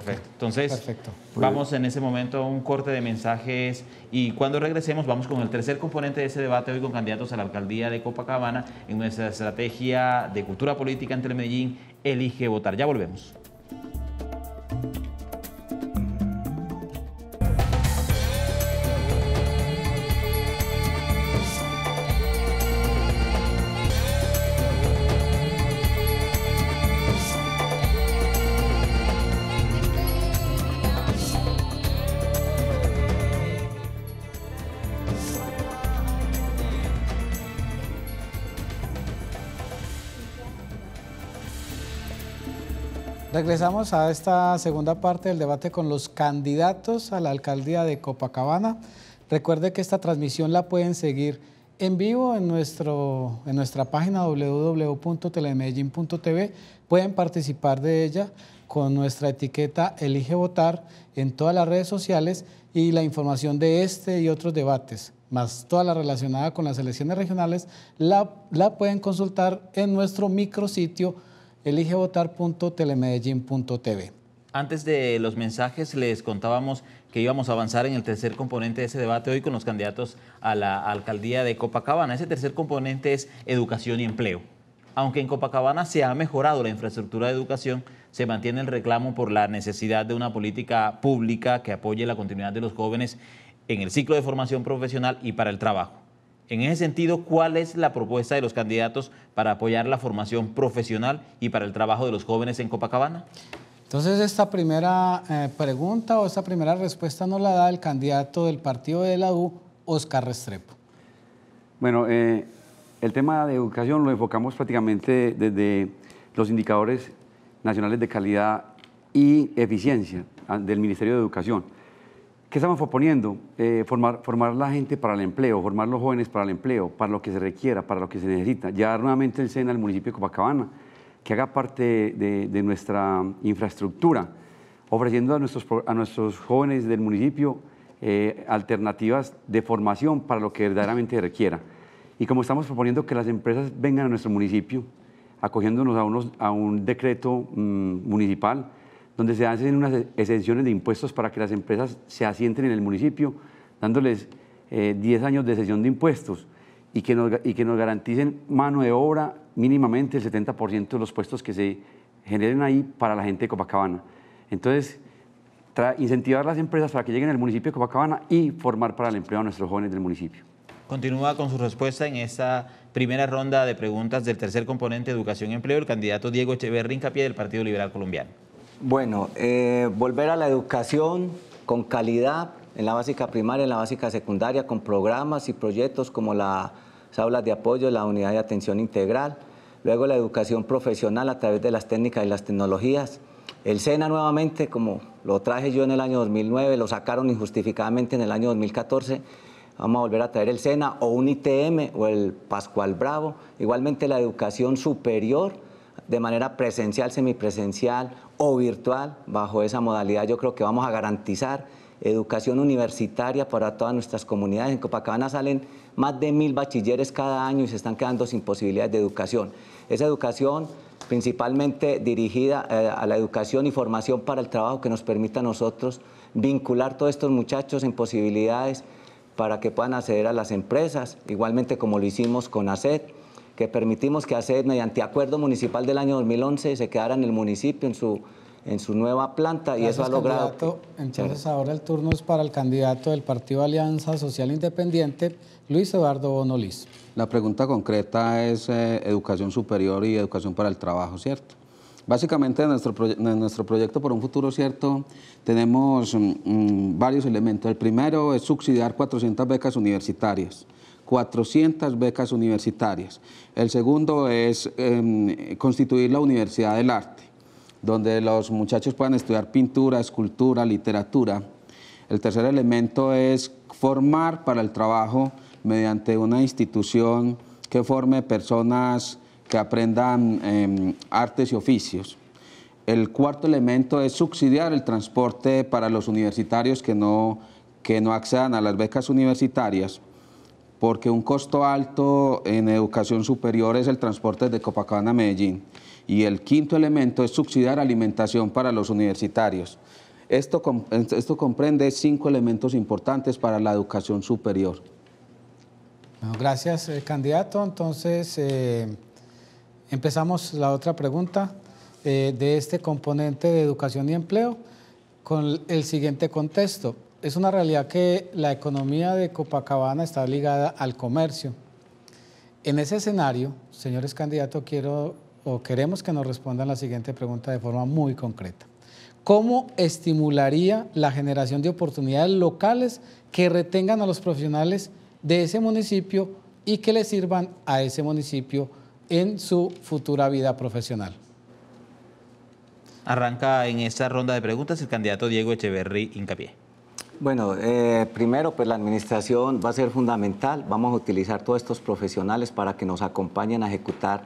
Perfecto. Entonces, vamos en ese momento a un corte de mensajes y cuando regresemos vamos con el tercer componente de ese debate hoy con candidatos a la alcaldía de Copacabana en nuestra estrategia de cultura política entre Medellín, Elige Votar. Ya volvemos. regresamos a esta segunda parte del debate con los candidatos a la alcaldía de Copacabana. Recuerde que esta transmisión la pueden seguir en vivo en, nuestro, en nuestra página www.telemedellín.tv. Pueden participar de ella con nuestra etiqueta Elige Votar en todas las redes sociales y la información de este y otros debates, más toda la relacionada con las elecciones regionales, la, la pueden consultar en nuestro micrositio votar.telemedellín.tv Antes de los mensajes les contábamos que íbamos a avanzar en el tercer componente de ese debate hoy con los candidatos a la alcaldía de Copacabana. Ese tercer componente es educación y empleo. Aunque en Copacabana se ha mejorado la infraestructura de educación, se mantiene el reclamo por la necesidad de una política pública que apoye la continuidad de los jóvenes en el ciclo de formación profesional y para el trabajo. En ese sentido, ¿cuál es la propuesta de los candidatos para apoyar la formación profesional y para el trabajo de los jóvenes en Copacabana? Entonces, esta primera eh, pregunta o esta primera respuesta nos la da el candidato del partido de la U, Oscar Restrepo. Bueno, eh, el tema de educación lo enfocamos prácticamente desde los indicadores nacionales de calidad y eficiencia ah, del Ministerio de Educación. ¿Qué estamos proponiendo? Eh, formar, la gente para el empleo, formar los jóvenes para el empleo, para lo que se requiera, para lo que se necesita. Ya nuevamente el SENA, el municipio de Copacabana, que haga parte de, nuestra infraestructura, ofreciendo a nuestros, a nuestros jóvenes del municipio eh, alternativas de formación para lo que verdaderamente requiera. Y como estamos proponiendo que las empresas vengan a nuestro municipio, acogiéndonos a, a un decreto mm, municipal, donde se hacen unas exenciones de impuestos para que las empresas se asienten en el municipio, dándoles 10 eh, años de exención de impuestos y que, nos, y que nos garanticen mano de obra mínimamente el 70% de los puestos que se generen ahí para la gente de Copacabana. Entonces, incentivar a las empresas para que lleguen al municipio de Copacabana y formar para el empleo a nuestros jóvenes del municipio. Continúa con su respuesta en esta primera ronda de preguntas del tercer componente Educación y Empleo, el candidato Diego Echeverri hincapié del Partido Liberal Colombiano. Bueno, eh, volver a la educación con calidad en la básica primaria, en la básica secundaria, con programas y proyectos como las aulas de apoyo, la unidad de atención integral, luego la educación profesional a través de las técnicas y las tecnologías. El SENA nuevamente, como lo traje yo en el año 2009, lo sacaron injustificadamente en el año 2014, vamos a volver a traer el SENA o un ITM o el Pascual Bravo, igualmente la educación superior de manera presencial, semipresencial o virtual, bajo esa modalidad yo creo que vamos a garantizar educación universitaria para todas nuestras comunidades. En Copacabana salen más de mil bachilleres cada año y se están quedando sin posibilidades de educación. Esa educación principalmente dirigida eh, a la educación y formación para el trabajo que nos permita a nosotros vincular todos estos muchachos en posibilidades para que puedan acceder a las empresas, igualmente como lo hicimos con ACET que permitimos que hace mediante acuerdo municipal del año 2011 se quedara en el municipio en su en su nueva planta y eso ha logrado. Que... Entonces ahora el turno es para el candidato del Partido Alianza Social Independiente, Luis Eduardo Bonolis. La pregunta concreta es eh, educación superior y educación para el trabajo, ¿cierto? Básicamente en nuestro, proyecto por un futuro cierto tenemos mm, mm, varios elementos. El primero es subsidiar 400 becas universitarias. 400 becas universitarias. El segundo es em, constituir la Universidad del Arte, donde los muchachos puedan estudiar pintura, escultura, literatura. El tercer elemento es formar para el trabajo mediante una institución que forme personas que aprendan em, artes y oficios. El cuarto elemento es subsidiar el transporte para los universitarios que que no accedan a las becas universitarias porque un costo alto en educación superior es el transporte de Copacabana a Medellín y el quinto elemento es subsidiar alimentación para los universitarios. Esto, esto comprende cinco elementos importantes para la educación superior. gracias, eh, candidato. Entonces, eh, empezamos la otra pregunta eh, de este componente de educación y empleo con el siguiente contexto es una realidad que la economía de Copacabana está ligada al comercio. En ese escenario, señores candidatos, quiero o queremos que nos respondan la siguiente pregunta de forma muy concreta. ¿Cómo estimularía la generación de oportunidades locales que retengan a los profesionales de ese municipio y que le sirvan a ese municipio en su futura vida profesional? Arranca en esta ronda de preguntas el candidato Diego Echeverry Incapié. Bueno, eh, primero, pues la administración va a ser fundamental. Vamos a utilizar todos estos profesionales para que nos acompañen a ejecutar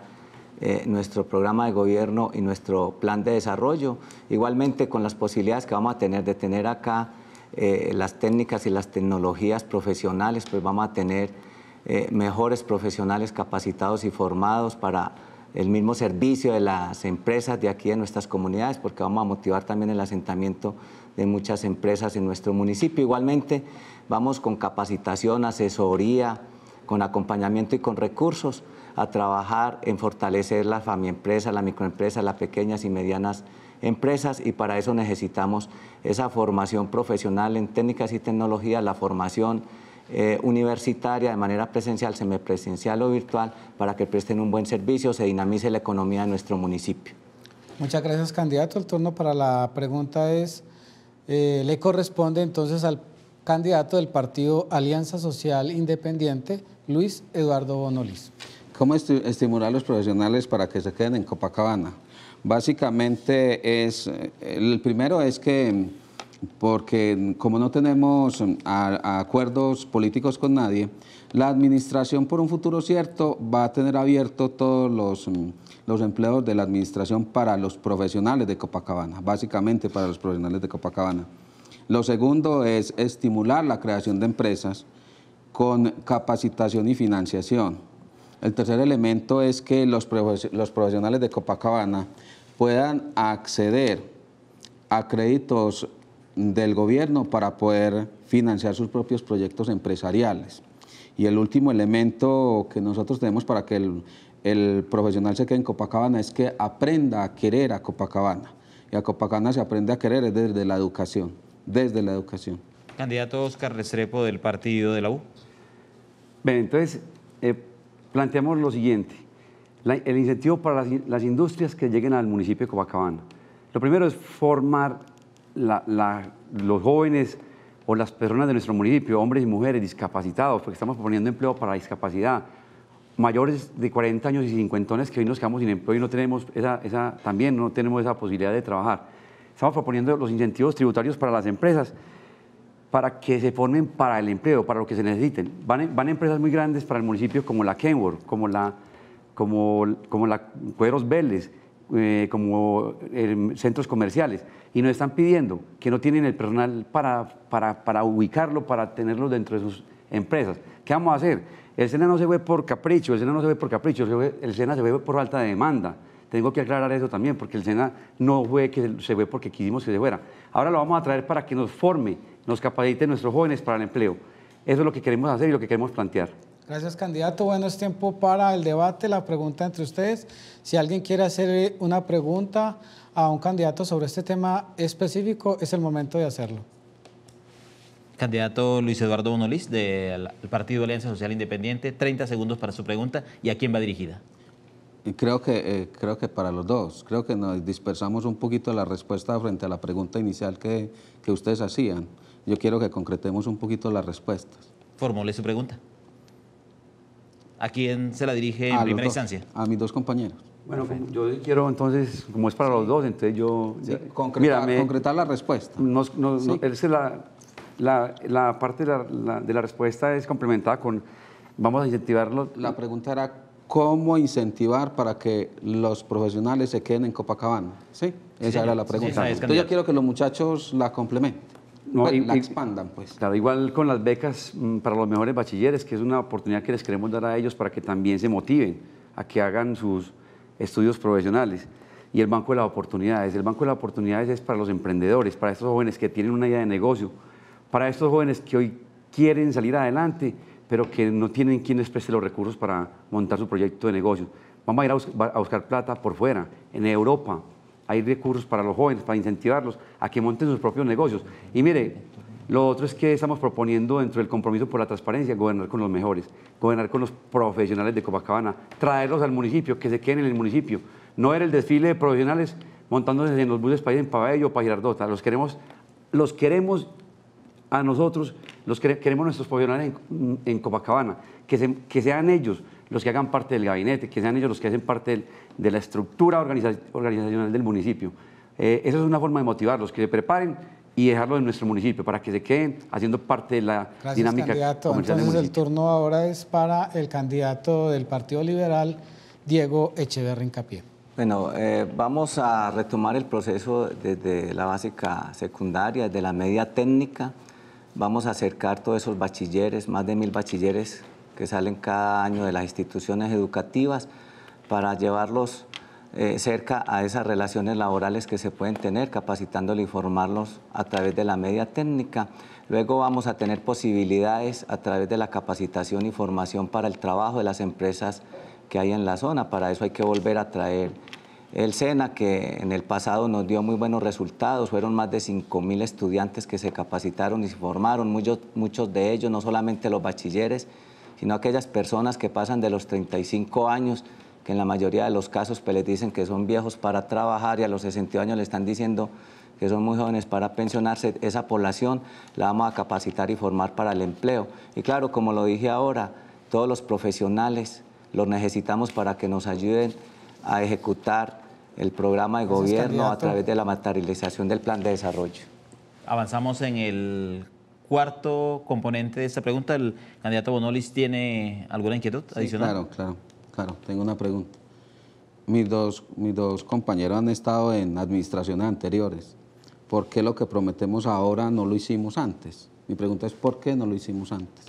eh, nuestro programa de gobierno y nuestro plan de desarrollo. Igualmente, con las posibilidades que vamos a tener de tener acá eh, las técnicas y las tecnologías profesionales, pues vamos a tener mejores profesionales capacitados y formados para el mismo servicio de las empresas de aquí, en nuestras comunidades, porque vamos a motivar también el asentamiento de muchas empresas en nuestro municipio. Igualmente, vamos con capacitación, asesoría, con acompañamiento y con recursos a trabajar en fortalecer las empresa, las microempresas, las pequeñas y medianas empresas y para eso necesitamos esa formación profesional en técnicas y tecnología, la formación eh, universitaria de manera presencial, semipresencial o virtual para que presten un buen servicio, se dinamice la economía de nuestro municipio. Muchas gracias, candidato. El turno para la pregunta es eh, le corresponde entonces al candidato del partido Alianza Social Independiente, Luis Eduardo Bonolis. ¿Cómo estimular a los profesionales para que se queden en Copacabana? Básicamente es, eh, el primero es que porque como no tenemos mm, acuerdos políticos con nadie, la administración por un futuro cierto va a tener abierto todos mm, los, empleos de la administración para los profesionales de Copacabana, básicamente para los profesionales de Copacabana. Lo segundo es estimular la creación de empresas con capacitación y financiación. El tercer elemento es que los, los profesionales de Copacabana puedan acceder a créditos del gobierno para poder financiar sus propios proyectos empresariales. Y el último elemento que nosotros tenemos para que el, profesional se quede en Copacabana es que aprenda a querer a Copacabana. Y a Copacabana se aprende a querer desde la educación, desde la educación. Candidato Oscar Restrepo del partido de la U. Bien, entonces eh, planteamos lo siguiente. el incentivo para las, industrias que lleguen al municipio de Copacabana. Lo primero es formar la, los jóvenes o las personas de nuestro municipio, hombres y mujeres discapacitados, porque estamos proponiendo empleo para discapacidad, mayores de 40 años y cincuentones que hoy nos quedamos sin empleo y no tenemos esa, también no tenemos esa posibilidad de trabajar. Estamos proponiendo los incentivos tributarios para las empresas para que se formen para el empleo, para lo que se necesiten. Van, van empresas muy grandes para el municipio como la Kenworth, como la, como, como la Cueros Vélez, eh, como eh, centros comerciales y nos están pidiendo que no tienen el personal para, para, ubicarlo, para tenerlo dentro de sus empresas. ¿Qué vamos a hacer? El SENA no se ve por capricho, el SENA no se ve por capricho, el SENA se ve por falta de demanda. Tengo que aclarar eso también, porque el SENA no fue que se ve porque quisimos que se fuera. Ahora lo vamos a traer para que nos forme, nos capacite nuestros jóvenes para el empleo. Eso es lo que queremos hacer y lo que queremos plantear. Gracias, candidato. Bueno, es tiempo para el debate, la pregunta entre ustedes. Si alguien quiere hacer eh, una pregunta a un candidato sobre este tema específico, es el momento de hacerlo. Candidato Luis Eduardo Bonolis, del Partido Alianza Social Independiente, 30 segundos para su pregunta y a quién va dirigida. Eh, creo que, eh, creo que para los dos, creo que nos dispersamos un poquito la respuesta frente a la pregunta inicial que, que ustedes hacían. Yo quiero que concretemos un poquito las respuestas. Formule su pregunta. ¿A quién se la dirige en a primera instancia? A mis dos compañeros. Bueno, yo quiero entonces, como es para los dos, entonces yo... concretar, la respuesta. la, la, parte de la, respuesta es complementada con, vamos a incentivarlo. La pregunta era, ¿cómo incentivar para que los profesionales se queden en Copacabana? Sí, esa era la pregunta. Entonces yo quiero que los muchachos la complementen. No, expandan, pues. Claro, igual con las becas mm, para los mejores bachilleres, que es una oportunidad que les queremos dar a ellos para que también se motiven a que hagan sus estudios profesionales. Y el Banco de las Oportunidades. El Banco de las Oportunidades es para los emprendedores, para estos jóvenes que tienen una idea de negocio, para estos jóvenes que hoy quieren salir adelante, pero que no tienen quien les preste los recursos para montar su proyecto de negocio. Vamos a ir a buscar plata por fuera, en Europa, hay recursos para los jóvenes, para incentivarlos a que monten sus propios negocios. Y mire, lo otro es que estamos proponiendo dentro del compromiso por la transparencia gobernar con los mejores, gobernar con los profesionales de Copacabana, traerlos al municipio, que se queden en el municipio. No era el desfile de profesionales montándose en los buses para ir en Pabello o para Girardota. Los queremos, los queremos a nosotros, los queremos nuestros profesionales en, en Copacabana, que, que sean ellos los que hagan parte del gabinete, que sean ellos los que hacen parte de la estructura organizacional del municipio. Eh, esa es una forma de motivarlos, que se preparen y dejarlo en nuestro municipio para que se queden haciendo parte de la dinámica comercial del municipio. el turno ahora es para el candidato del Partido Liberal, Diego Echeverri Incapié. Bueno, eh, vamos a retomar el proceso desde la básica secundaria, desde la media técnica. Vamos a acercar todos esos bachilleres, más de mil bachilleres que salen cada año de las instituciones educativas para llevarlos eh, cerca a esas relaciones laborales que se pueden tener, capacitándolos y formarlos a través de la media técnica. Luego vamos a tener posibilidades a través de la capacitación y formación para el trabajo de las empresas que hay en la zona. Para eso hay que volver a traer el SENA, que en el pasado nos dio muy buenos resultados. Fueron más de 5.000 estudiantes que se capacitaron y se formaron, muchos, muchos de ellos, no solamente los bachilleres, sino aquellas personas que pasan de los 35 años, que en la mayoría de los casos pues, les dicen que son viejos para trabajar y a los 60 años le están diciendo que son muy jóvenes para pensionarse, esa población la vamos a capacitar y formar para el empleo. Y claro, como lo dije ahora, todos los profesionales los necesitamos para que nos ayuden a ejecutar el programa de gobierno a través de la materialización del plan de desarrollo. Avanzamos en el cuarto componente de esta pregunta. ¿El candidato Bonolis tiene alguna inquietud adicional? Claro, claro, claro. Tengo una pregunta. Mis dos, mis dos compañeros han estado en administraciones anteriores. ¿Por qué lo que prometemos ahora no lo hicimos antes? Mi pregunta es ¿por qué no lo hicimos antes?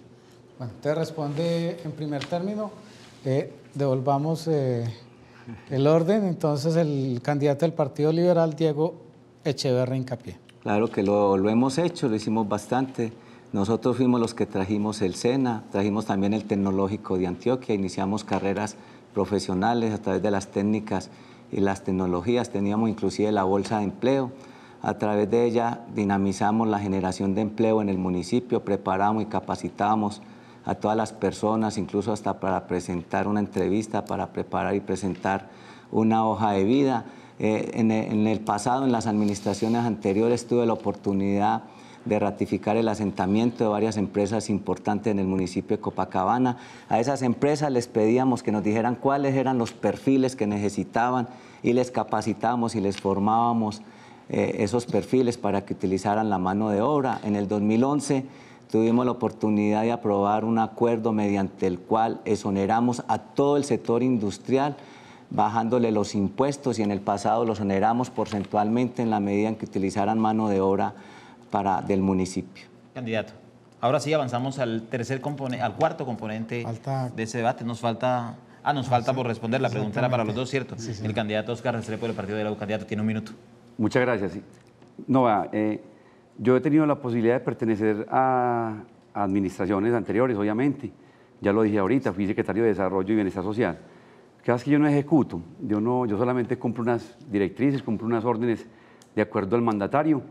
Bueno, te responde en primer término. Eh, devolvamos eh, el orden. Entonces, el candidato del Partido Liberal, Diego Echeverría, hincapié. Claro que lo, hemos hecho, lo hicimos bastante. Nosotros fuimos los que trajimos el SENA, trajimos también el Tecnológico de Antioquia, iniciamos carreras profesionales a través de las técnicas y las tecnologías, teníamos inclusive la bolsa de empleo. A través de ella dinamizamos la generación de empleo en el municipio, preparamos y capacitamos a todas las personas, incluso hasta para presentar una entrevista, para preparar y presentar una hoja de vida. Eh, en, el pasado, en las administraciones anteriores, tuve la oportunidad de ratificar el asentamiento de varias empresas importantes en el municipio de Copacabana. A esas empresas les pedíamos que nos dijeran cuáles eran los perfiles que necesitaban y les capacitábamos y les formábamos eh, esos perfiles para que utilizaran la mano de obra. En el 2011 tuvimos la oportunidad de aprobar un acuerdo mediante el cual exoneramos a todo el sector industrial bajándole los impuestos y en el pasado los oneramos porcentualmente en la medida en que utilizaran mano de obra para, del municipio. Candidato, ahora sí avanzamos al tercer componente, al cuarto componente de ese debate. Nos falta, ah, nos falta ah, por responder, la pregunta era para los dos, ¿cierto? El candidato Oscar Restrepo del Partido de la U, candidato, tiene un minuto. Muchas gracias. No, eh, yo he tenido la posibilidad de pertenecer a administraciones anteriores, obviamente. Ya lo dije ahorita, fui secretario de Desarrollo y Bienestar Social que es que yo no ejecuto, yo, no, yo solamente cumplo unas directrices, cumplo unas órdenes de acuerdo al mandatario,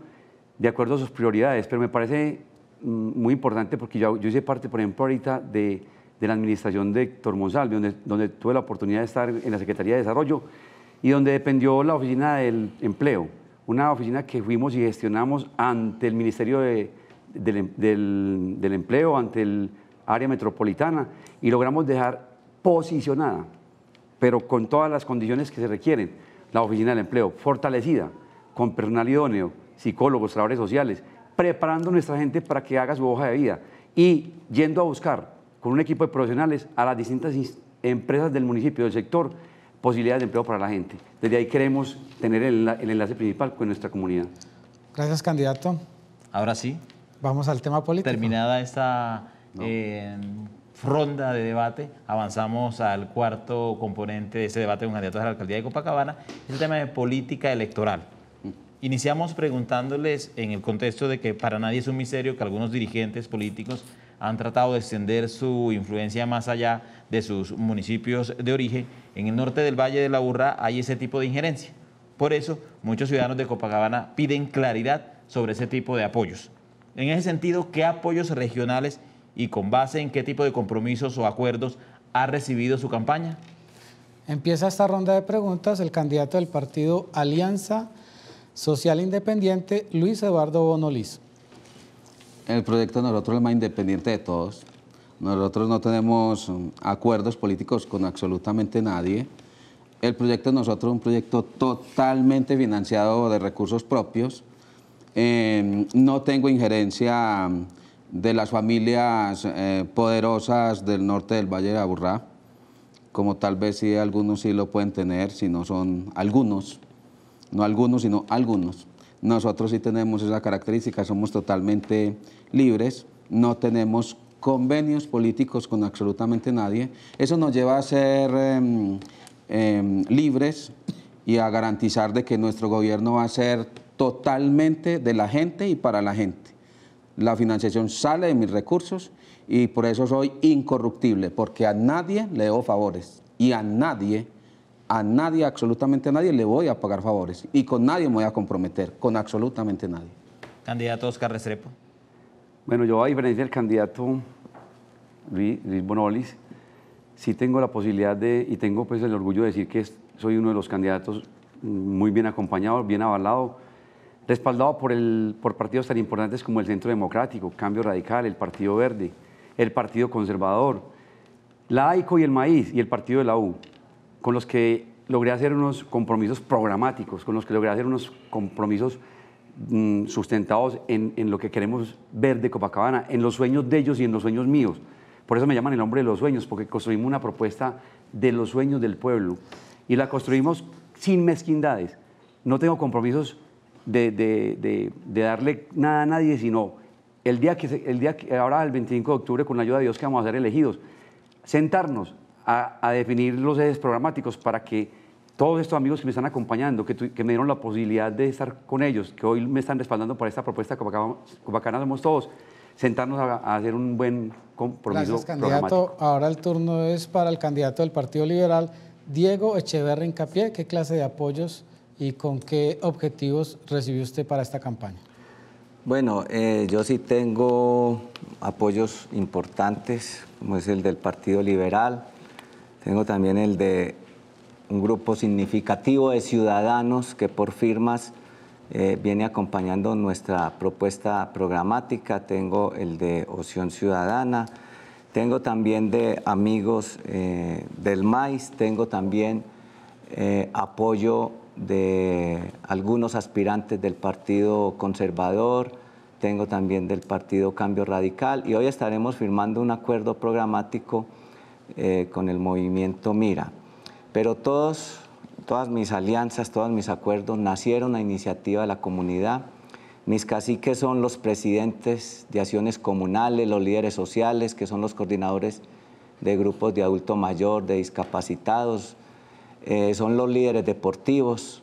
de acuerdo a sus prioridades, pero me parece mm, muy importante porque yo, hice parte, por ejemplo, ahorita de, la administración de Héctor Monsalve, donde, tuve la oportunidad de estar en la Secretaría de Desarrollo y donde dependió la oficina del empleo, una oficina que fuimos y gestionamos ante el Ministerio del Empleo, ante el área metropolitana, y logramos dejar posicionada pero con todas las condiciones que se requieren. La oficina del empleo fortalecida, con personal idóneo, psicólogos, trabajadores sociales, preparando a nuestra gente para que haga su hoja de vida y yendo a buscar con un equipo de profesionales a las distintas empresas del municipio, del sector, posibilidades de empleo para la gente. Desde ahí queremos tener el, enlace principal con nuestra comunidad. Gracias, candidato. Ahora sí. Vamos al tema político. Terminada esta... Eh, ronda de debate. Avanzamos al cuarto componente de ese debate con candidato a la alcaldía de Copacabana, es el tema de política electoral. Iniciamos preguntándoles en el contexto de que para nadie es un misterio que algunos dirigentes políticos han tratado de extender su influencia más allá de sus municipios de origen. En el norte del Valle de la Urra hay ese tipo de injerencia. Por eso, muchos ciudadanos de Copacabana piden claridad sobre ese tipo de apoyos. En ese sentido, ¿qué apoyos regionales y con base en qué tipo de compromisos o acuerdos ha recibido su campaña? Empieza esta ronda de preguntas el candidato del partido Alianza Social Independiente, Luis Eduardo Bonolis. El proyecto nosotros es el más independiente de todos. Nosotros no tenemos um, acuerdos políticos con absolutamente nadie. El proyecto de nosotros es un proyecto totalmente financiado de recursos propios. Em, no tengo injerencia um, de las familias eh, poderosas del norte del Valle de Aburrá, como tal vez sí algunos sí lo pueden tener, si no son algunos, no algunos, sino algunos. Nosotros sí tenemos esa característica, somos totalmente libres, no tenemos convenios políticos con absolutamente nadie. Eso nos lleva a ser em, em, libres y a garantizar de que nuestro gobierno va a ser totalmente de la gente y para la gente la financiación sale de mis recursos y por eso soy incorruptible, porque a nadie le debo favores y a nadie, a nadie, absolutamente a nadie le voy a pagar favores y con nadie me voy a comprometer, con absolutamente nadie. Candidato Oscar Restrepo. Bueno, yo a diferencia del candidato Luis, Bonolis, sí tengo la posibilidad de, y tengo pues el orgullo de decir que soy uno de los candidatos muy bien acompañados, bien avalado, respaldado por, por partidos tan importantes como el Centro Democrático, Cambio Radical, el Partido Verde, el Partido Conservador, la AICO y el Maíz y el Partido de la U, con los que logré hacer unos compromisos programáticos, con los que logré hacer unos compromisos mm, sustentados en, en, lo que queremos ver de Copacabana, en los sueños de ellos y en los sueños míos. Por eso me llaman el hombre de los sueños, porque construimos una propuesta de los sueños del pueblo y la construimos sin mezquindades. No tengo compromisos de, darle nada a nadie, sino el día que, el día ahora el 25 de octubre, con la ayuda de Dios, que vamos a ser elegidos, sentarnos a, definir los ejes programáticos para que todos estos amigos que me están acompañando, que, me dieron la posibilidad de estar con ellos, que hoy me están respaldando para esta propuesta que acá hemos todos, sentarnos a, hacer un buen compromiso Gracias, candidato. Ahora el turno es para el candidato del Partido Liberal, Diego Echeverría ¿Qué clase de apoyos y con qué objetivos recibió usted para esta campaña. Bueno, eh, yo sí tengo apoyos importantes, como es el del Partido Liberal, tengo también el de un grupo significativo de ciudadanos que por firmas eh, viene acompañando nuestra propuesta programática, tengo el de Oción Ciudadana, tengo también de amigos eh, del MAIS, tengo también apoyo de algunos aspirantes del Partido Conservador, tengo también del Partido Cambio Radical y hoy estaremos firmando un acuerdo programático eh, con el movimiento Mira. Pero todos, todas mis alianzas, todos mis acuerdos nacieron a iniciativa de la comunidad. Mis caciques son los presidentes de acciones comunales, los líderes sociales, que son los coordinadores de grupos de adulto mayor, de discapacitados, eh, son los líderes deportivos,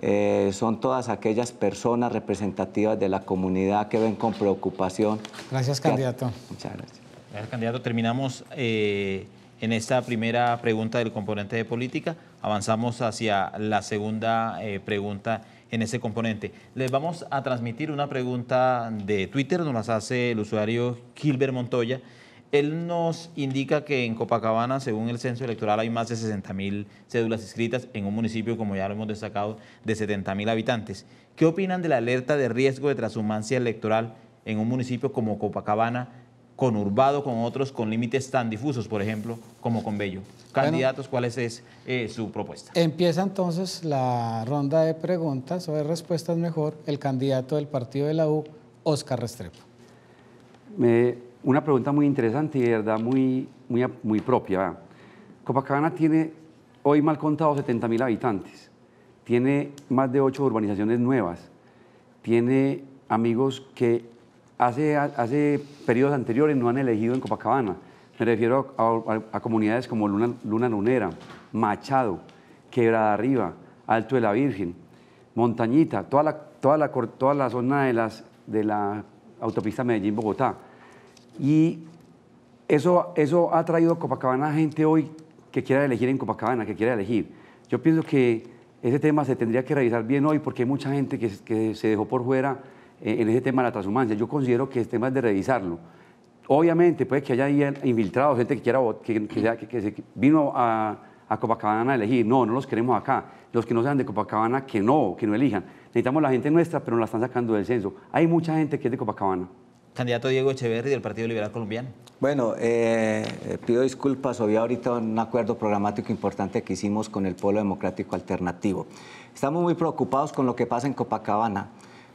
eh, son todas aquellas personas representativas de la comunidad que ven con preocupación. Gracias, candidato. Muchas gracias. Gracias, candidato. Terminamos eh, en esta primera pregunta del componente de política. Avanzamos hacia la segunda pregunta en ese componente. Les vamos a transmitir una pregunta de Twitter, nos las hace el usuario Gilbert Montoya. Él nos indica que en Copacabana, según el censo electoral, hay más de 60 mil cédulas inscritas en un municipio, como ya lo hemos destacado, de 70 mil habitantes. ¿Qué opinan de la alerta de riesgo de transhumancia electoral en un municipio como Copacabana, conurbado con otros con límites tan difusos, por ejemplo, como bello Candidatos, ¿cuál es eh, su propuesta? Empieza entonces la ronda de preguntas o de respuestas mejor el candidato del partido de la U, Oscar Restrepo. Me una pregunta muy interesante y de verdad muy, muy, propia. Copacabana tiene hoy mal contado 70.000 habitantes, tiene más de ocho urbanizaciones nuevas, tiene amigos que hace, hace periodos anteriores no han elegido en Copacabana. Me refiero a, comunidades como Luna, Luna Lunera, Machado, Quebrada Arriba, Alto de la Virgen, Montañita, toda la, toda la, toda la zona de, las, de la autopista Medellín-Bogotá y eso, eso ha traído a Copacabana gente hoy que quiera elegir en Copacabana, que quiera elegir. Yo pienso que ese tema se tendría que revisar bien hoy porque hay mucha gente que, se dejó por fuera eh, en ese tema de la transhumancia. Yo considero que el tema es de revisarlo. Obviamente puede que haya infiltrados gente que quiera que, vino a, a, Copacabana a elegir. No, no los queremos acá. Los que no sean de Copacabana, que no, que no elijan. Necesitamos la gente nuestra, pero nos la están sacando del censo. Hay mucha gente que es de Copacabana candidato Diego Echeverri del Partido Liberal Colombiano. Bueno, eh, pido disculpas, había ahorita un acuerdo programático importante que hicimos con el pueblo Democrático Alternativo. Estamos muy preocupados con lo que pasa en Copacabana.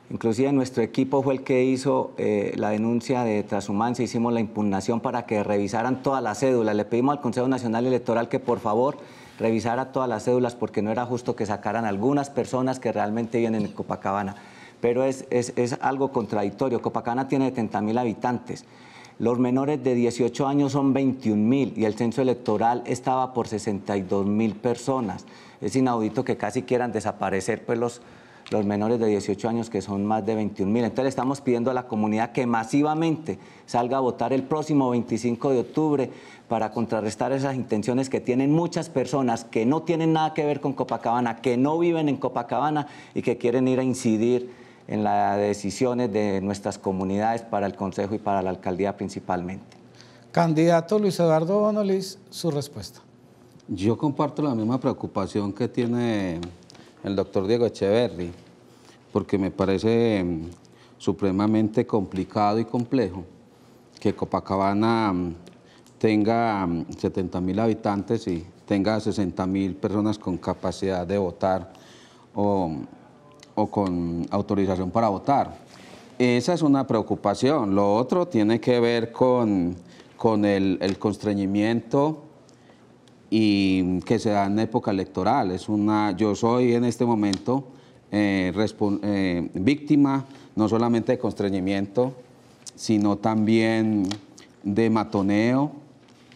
Inclusive nuestro equipo fue el que hizo eh, la denuncia de transhumancia, hicimos la impugnación para que revisaran todas las cédulas. Le pedimos al Consejo Nacional Electoral que por favor revisara todas las cédulas porque no era justo que sacaran algunas personas que realmente vienen en Copacabana pero es, algo contradictorio. Copacabana tiene 70 mil habitantes. Los menores de 18 años son 21.000 mil y el censo electoral estaba por 62 mil personas. Es inaudito que casi quieran desaparecer pues, los, menores de 18 años, que son más de 21.000 mil. Entonces, estamos pidiendo a la comunidad que masivamente salga a votar el próximo 25 de octubre para contrarrestar esas intenciones que tienen muchas personas que no tienen nada que ver con Copacabana, que no viven en Copacabana y que quieren ir a incidir en las decisiones de nuestras comunidades para el Consejo y para la alcaldía principalmente. Candidato Luis Eduardo Bonolis, su respuesta. Yo comparto la misma preocupación que tiene el doctor Diego Echeverri... porque me parece mm, supremamente complicado y complejo que Copacabana mm, tenga 70 mm, mil habitantes y tenga 60 mil personas con capacidad de votar o o con autorización para votar. Esa es una preocupación. Lo otro tiene que ver con, con el, el constreñimiento y que se da en época electoral. Es una, yo soy en este momento eh, eh, víctima no solamente de constreñimiento, sino también de matoneo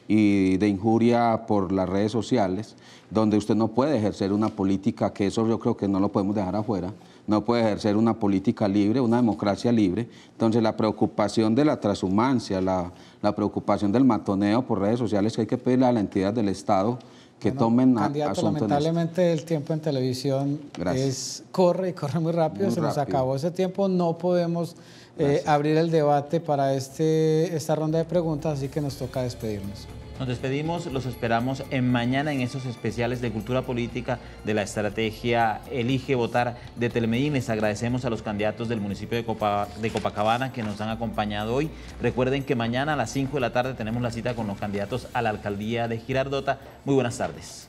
y de injuria por las redes sociales, donde usted no puede ejercer una política, que eso yo creo que no lo podemos dejar afuera, no puede ejercer una política libre, una democracia libre. Entonces la preocupación de la transhumancia, la, preocupación del matoneo por redes sociales que hay que pedirle a la entidad del Estado que tomen candidato, lamentablemente el tiempo en televisión es corre y corre muy rápido, se nos acabó ese tiempo, no podemos eh, abrir el debate para este, esta ronda de preguntas, así que nos toca despedirnos. Nos despedimos, los esperamos en mañana en esos especiales de cultura política de la estrategia Elige Votar de Telemedín. Les agradecemos a los candidatos del municipio de, de Copacabana que nos han acompañado hoy. Recuerden que mañana a las 5 de la tarde tenemos la cita con los candidatos a la alcaldía de Girardota. Muy buenas tardes.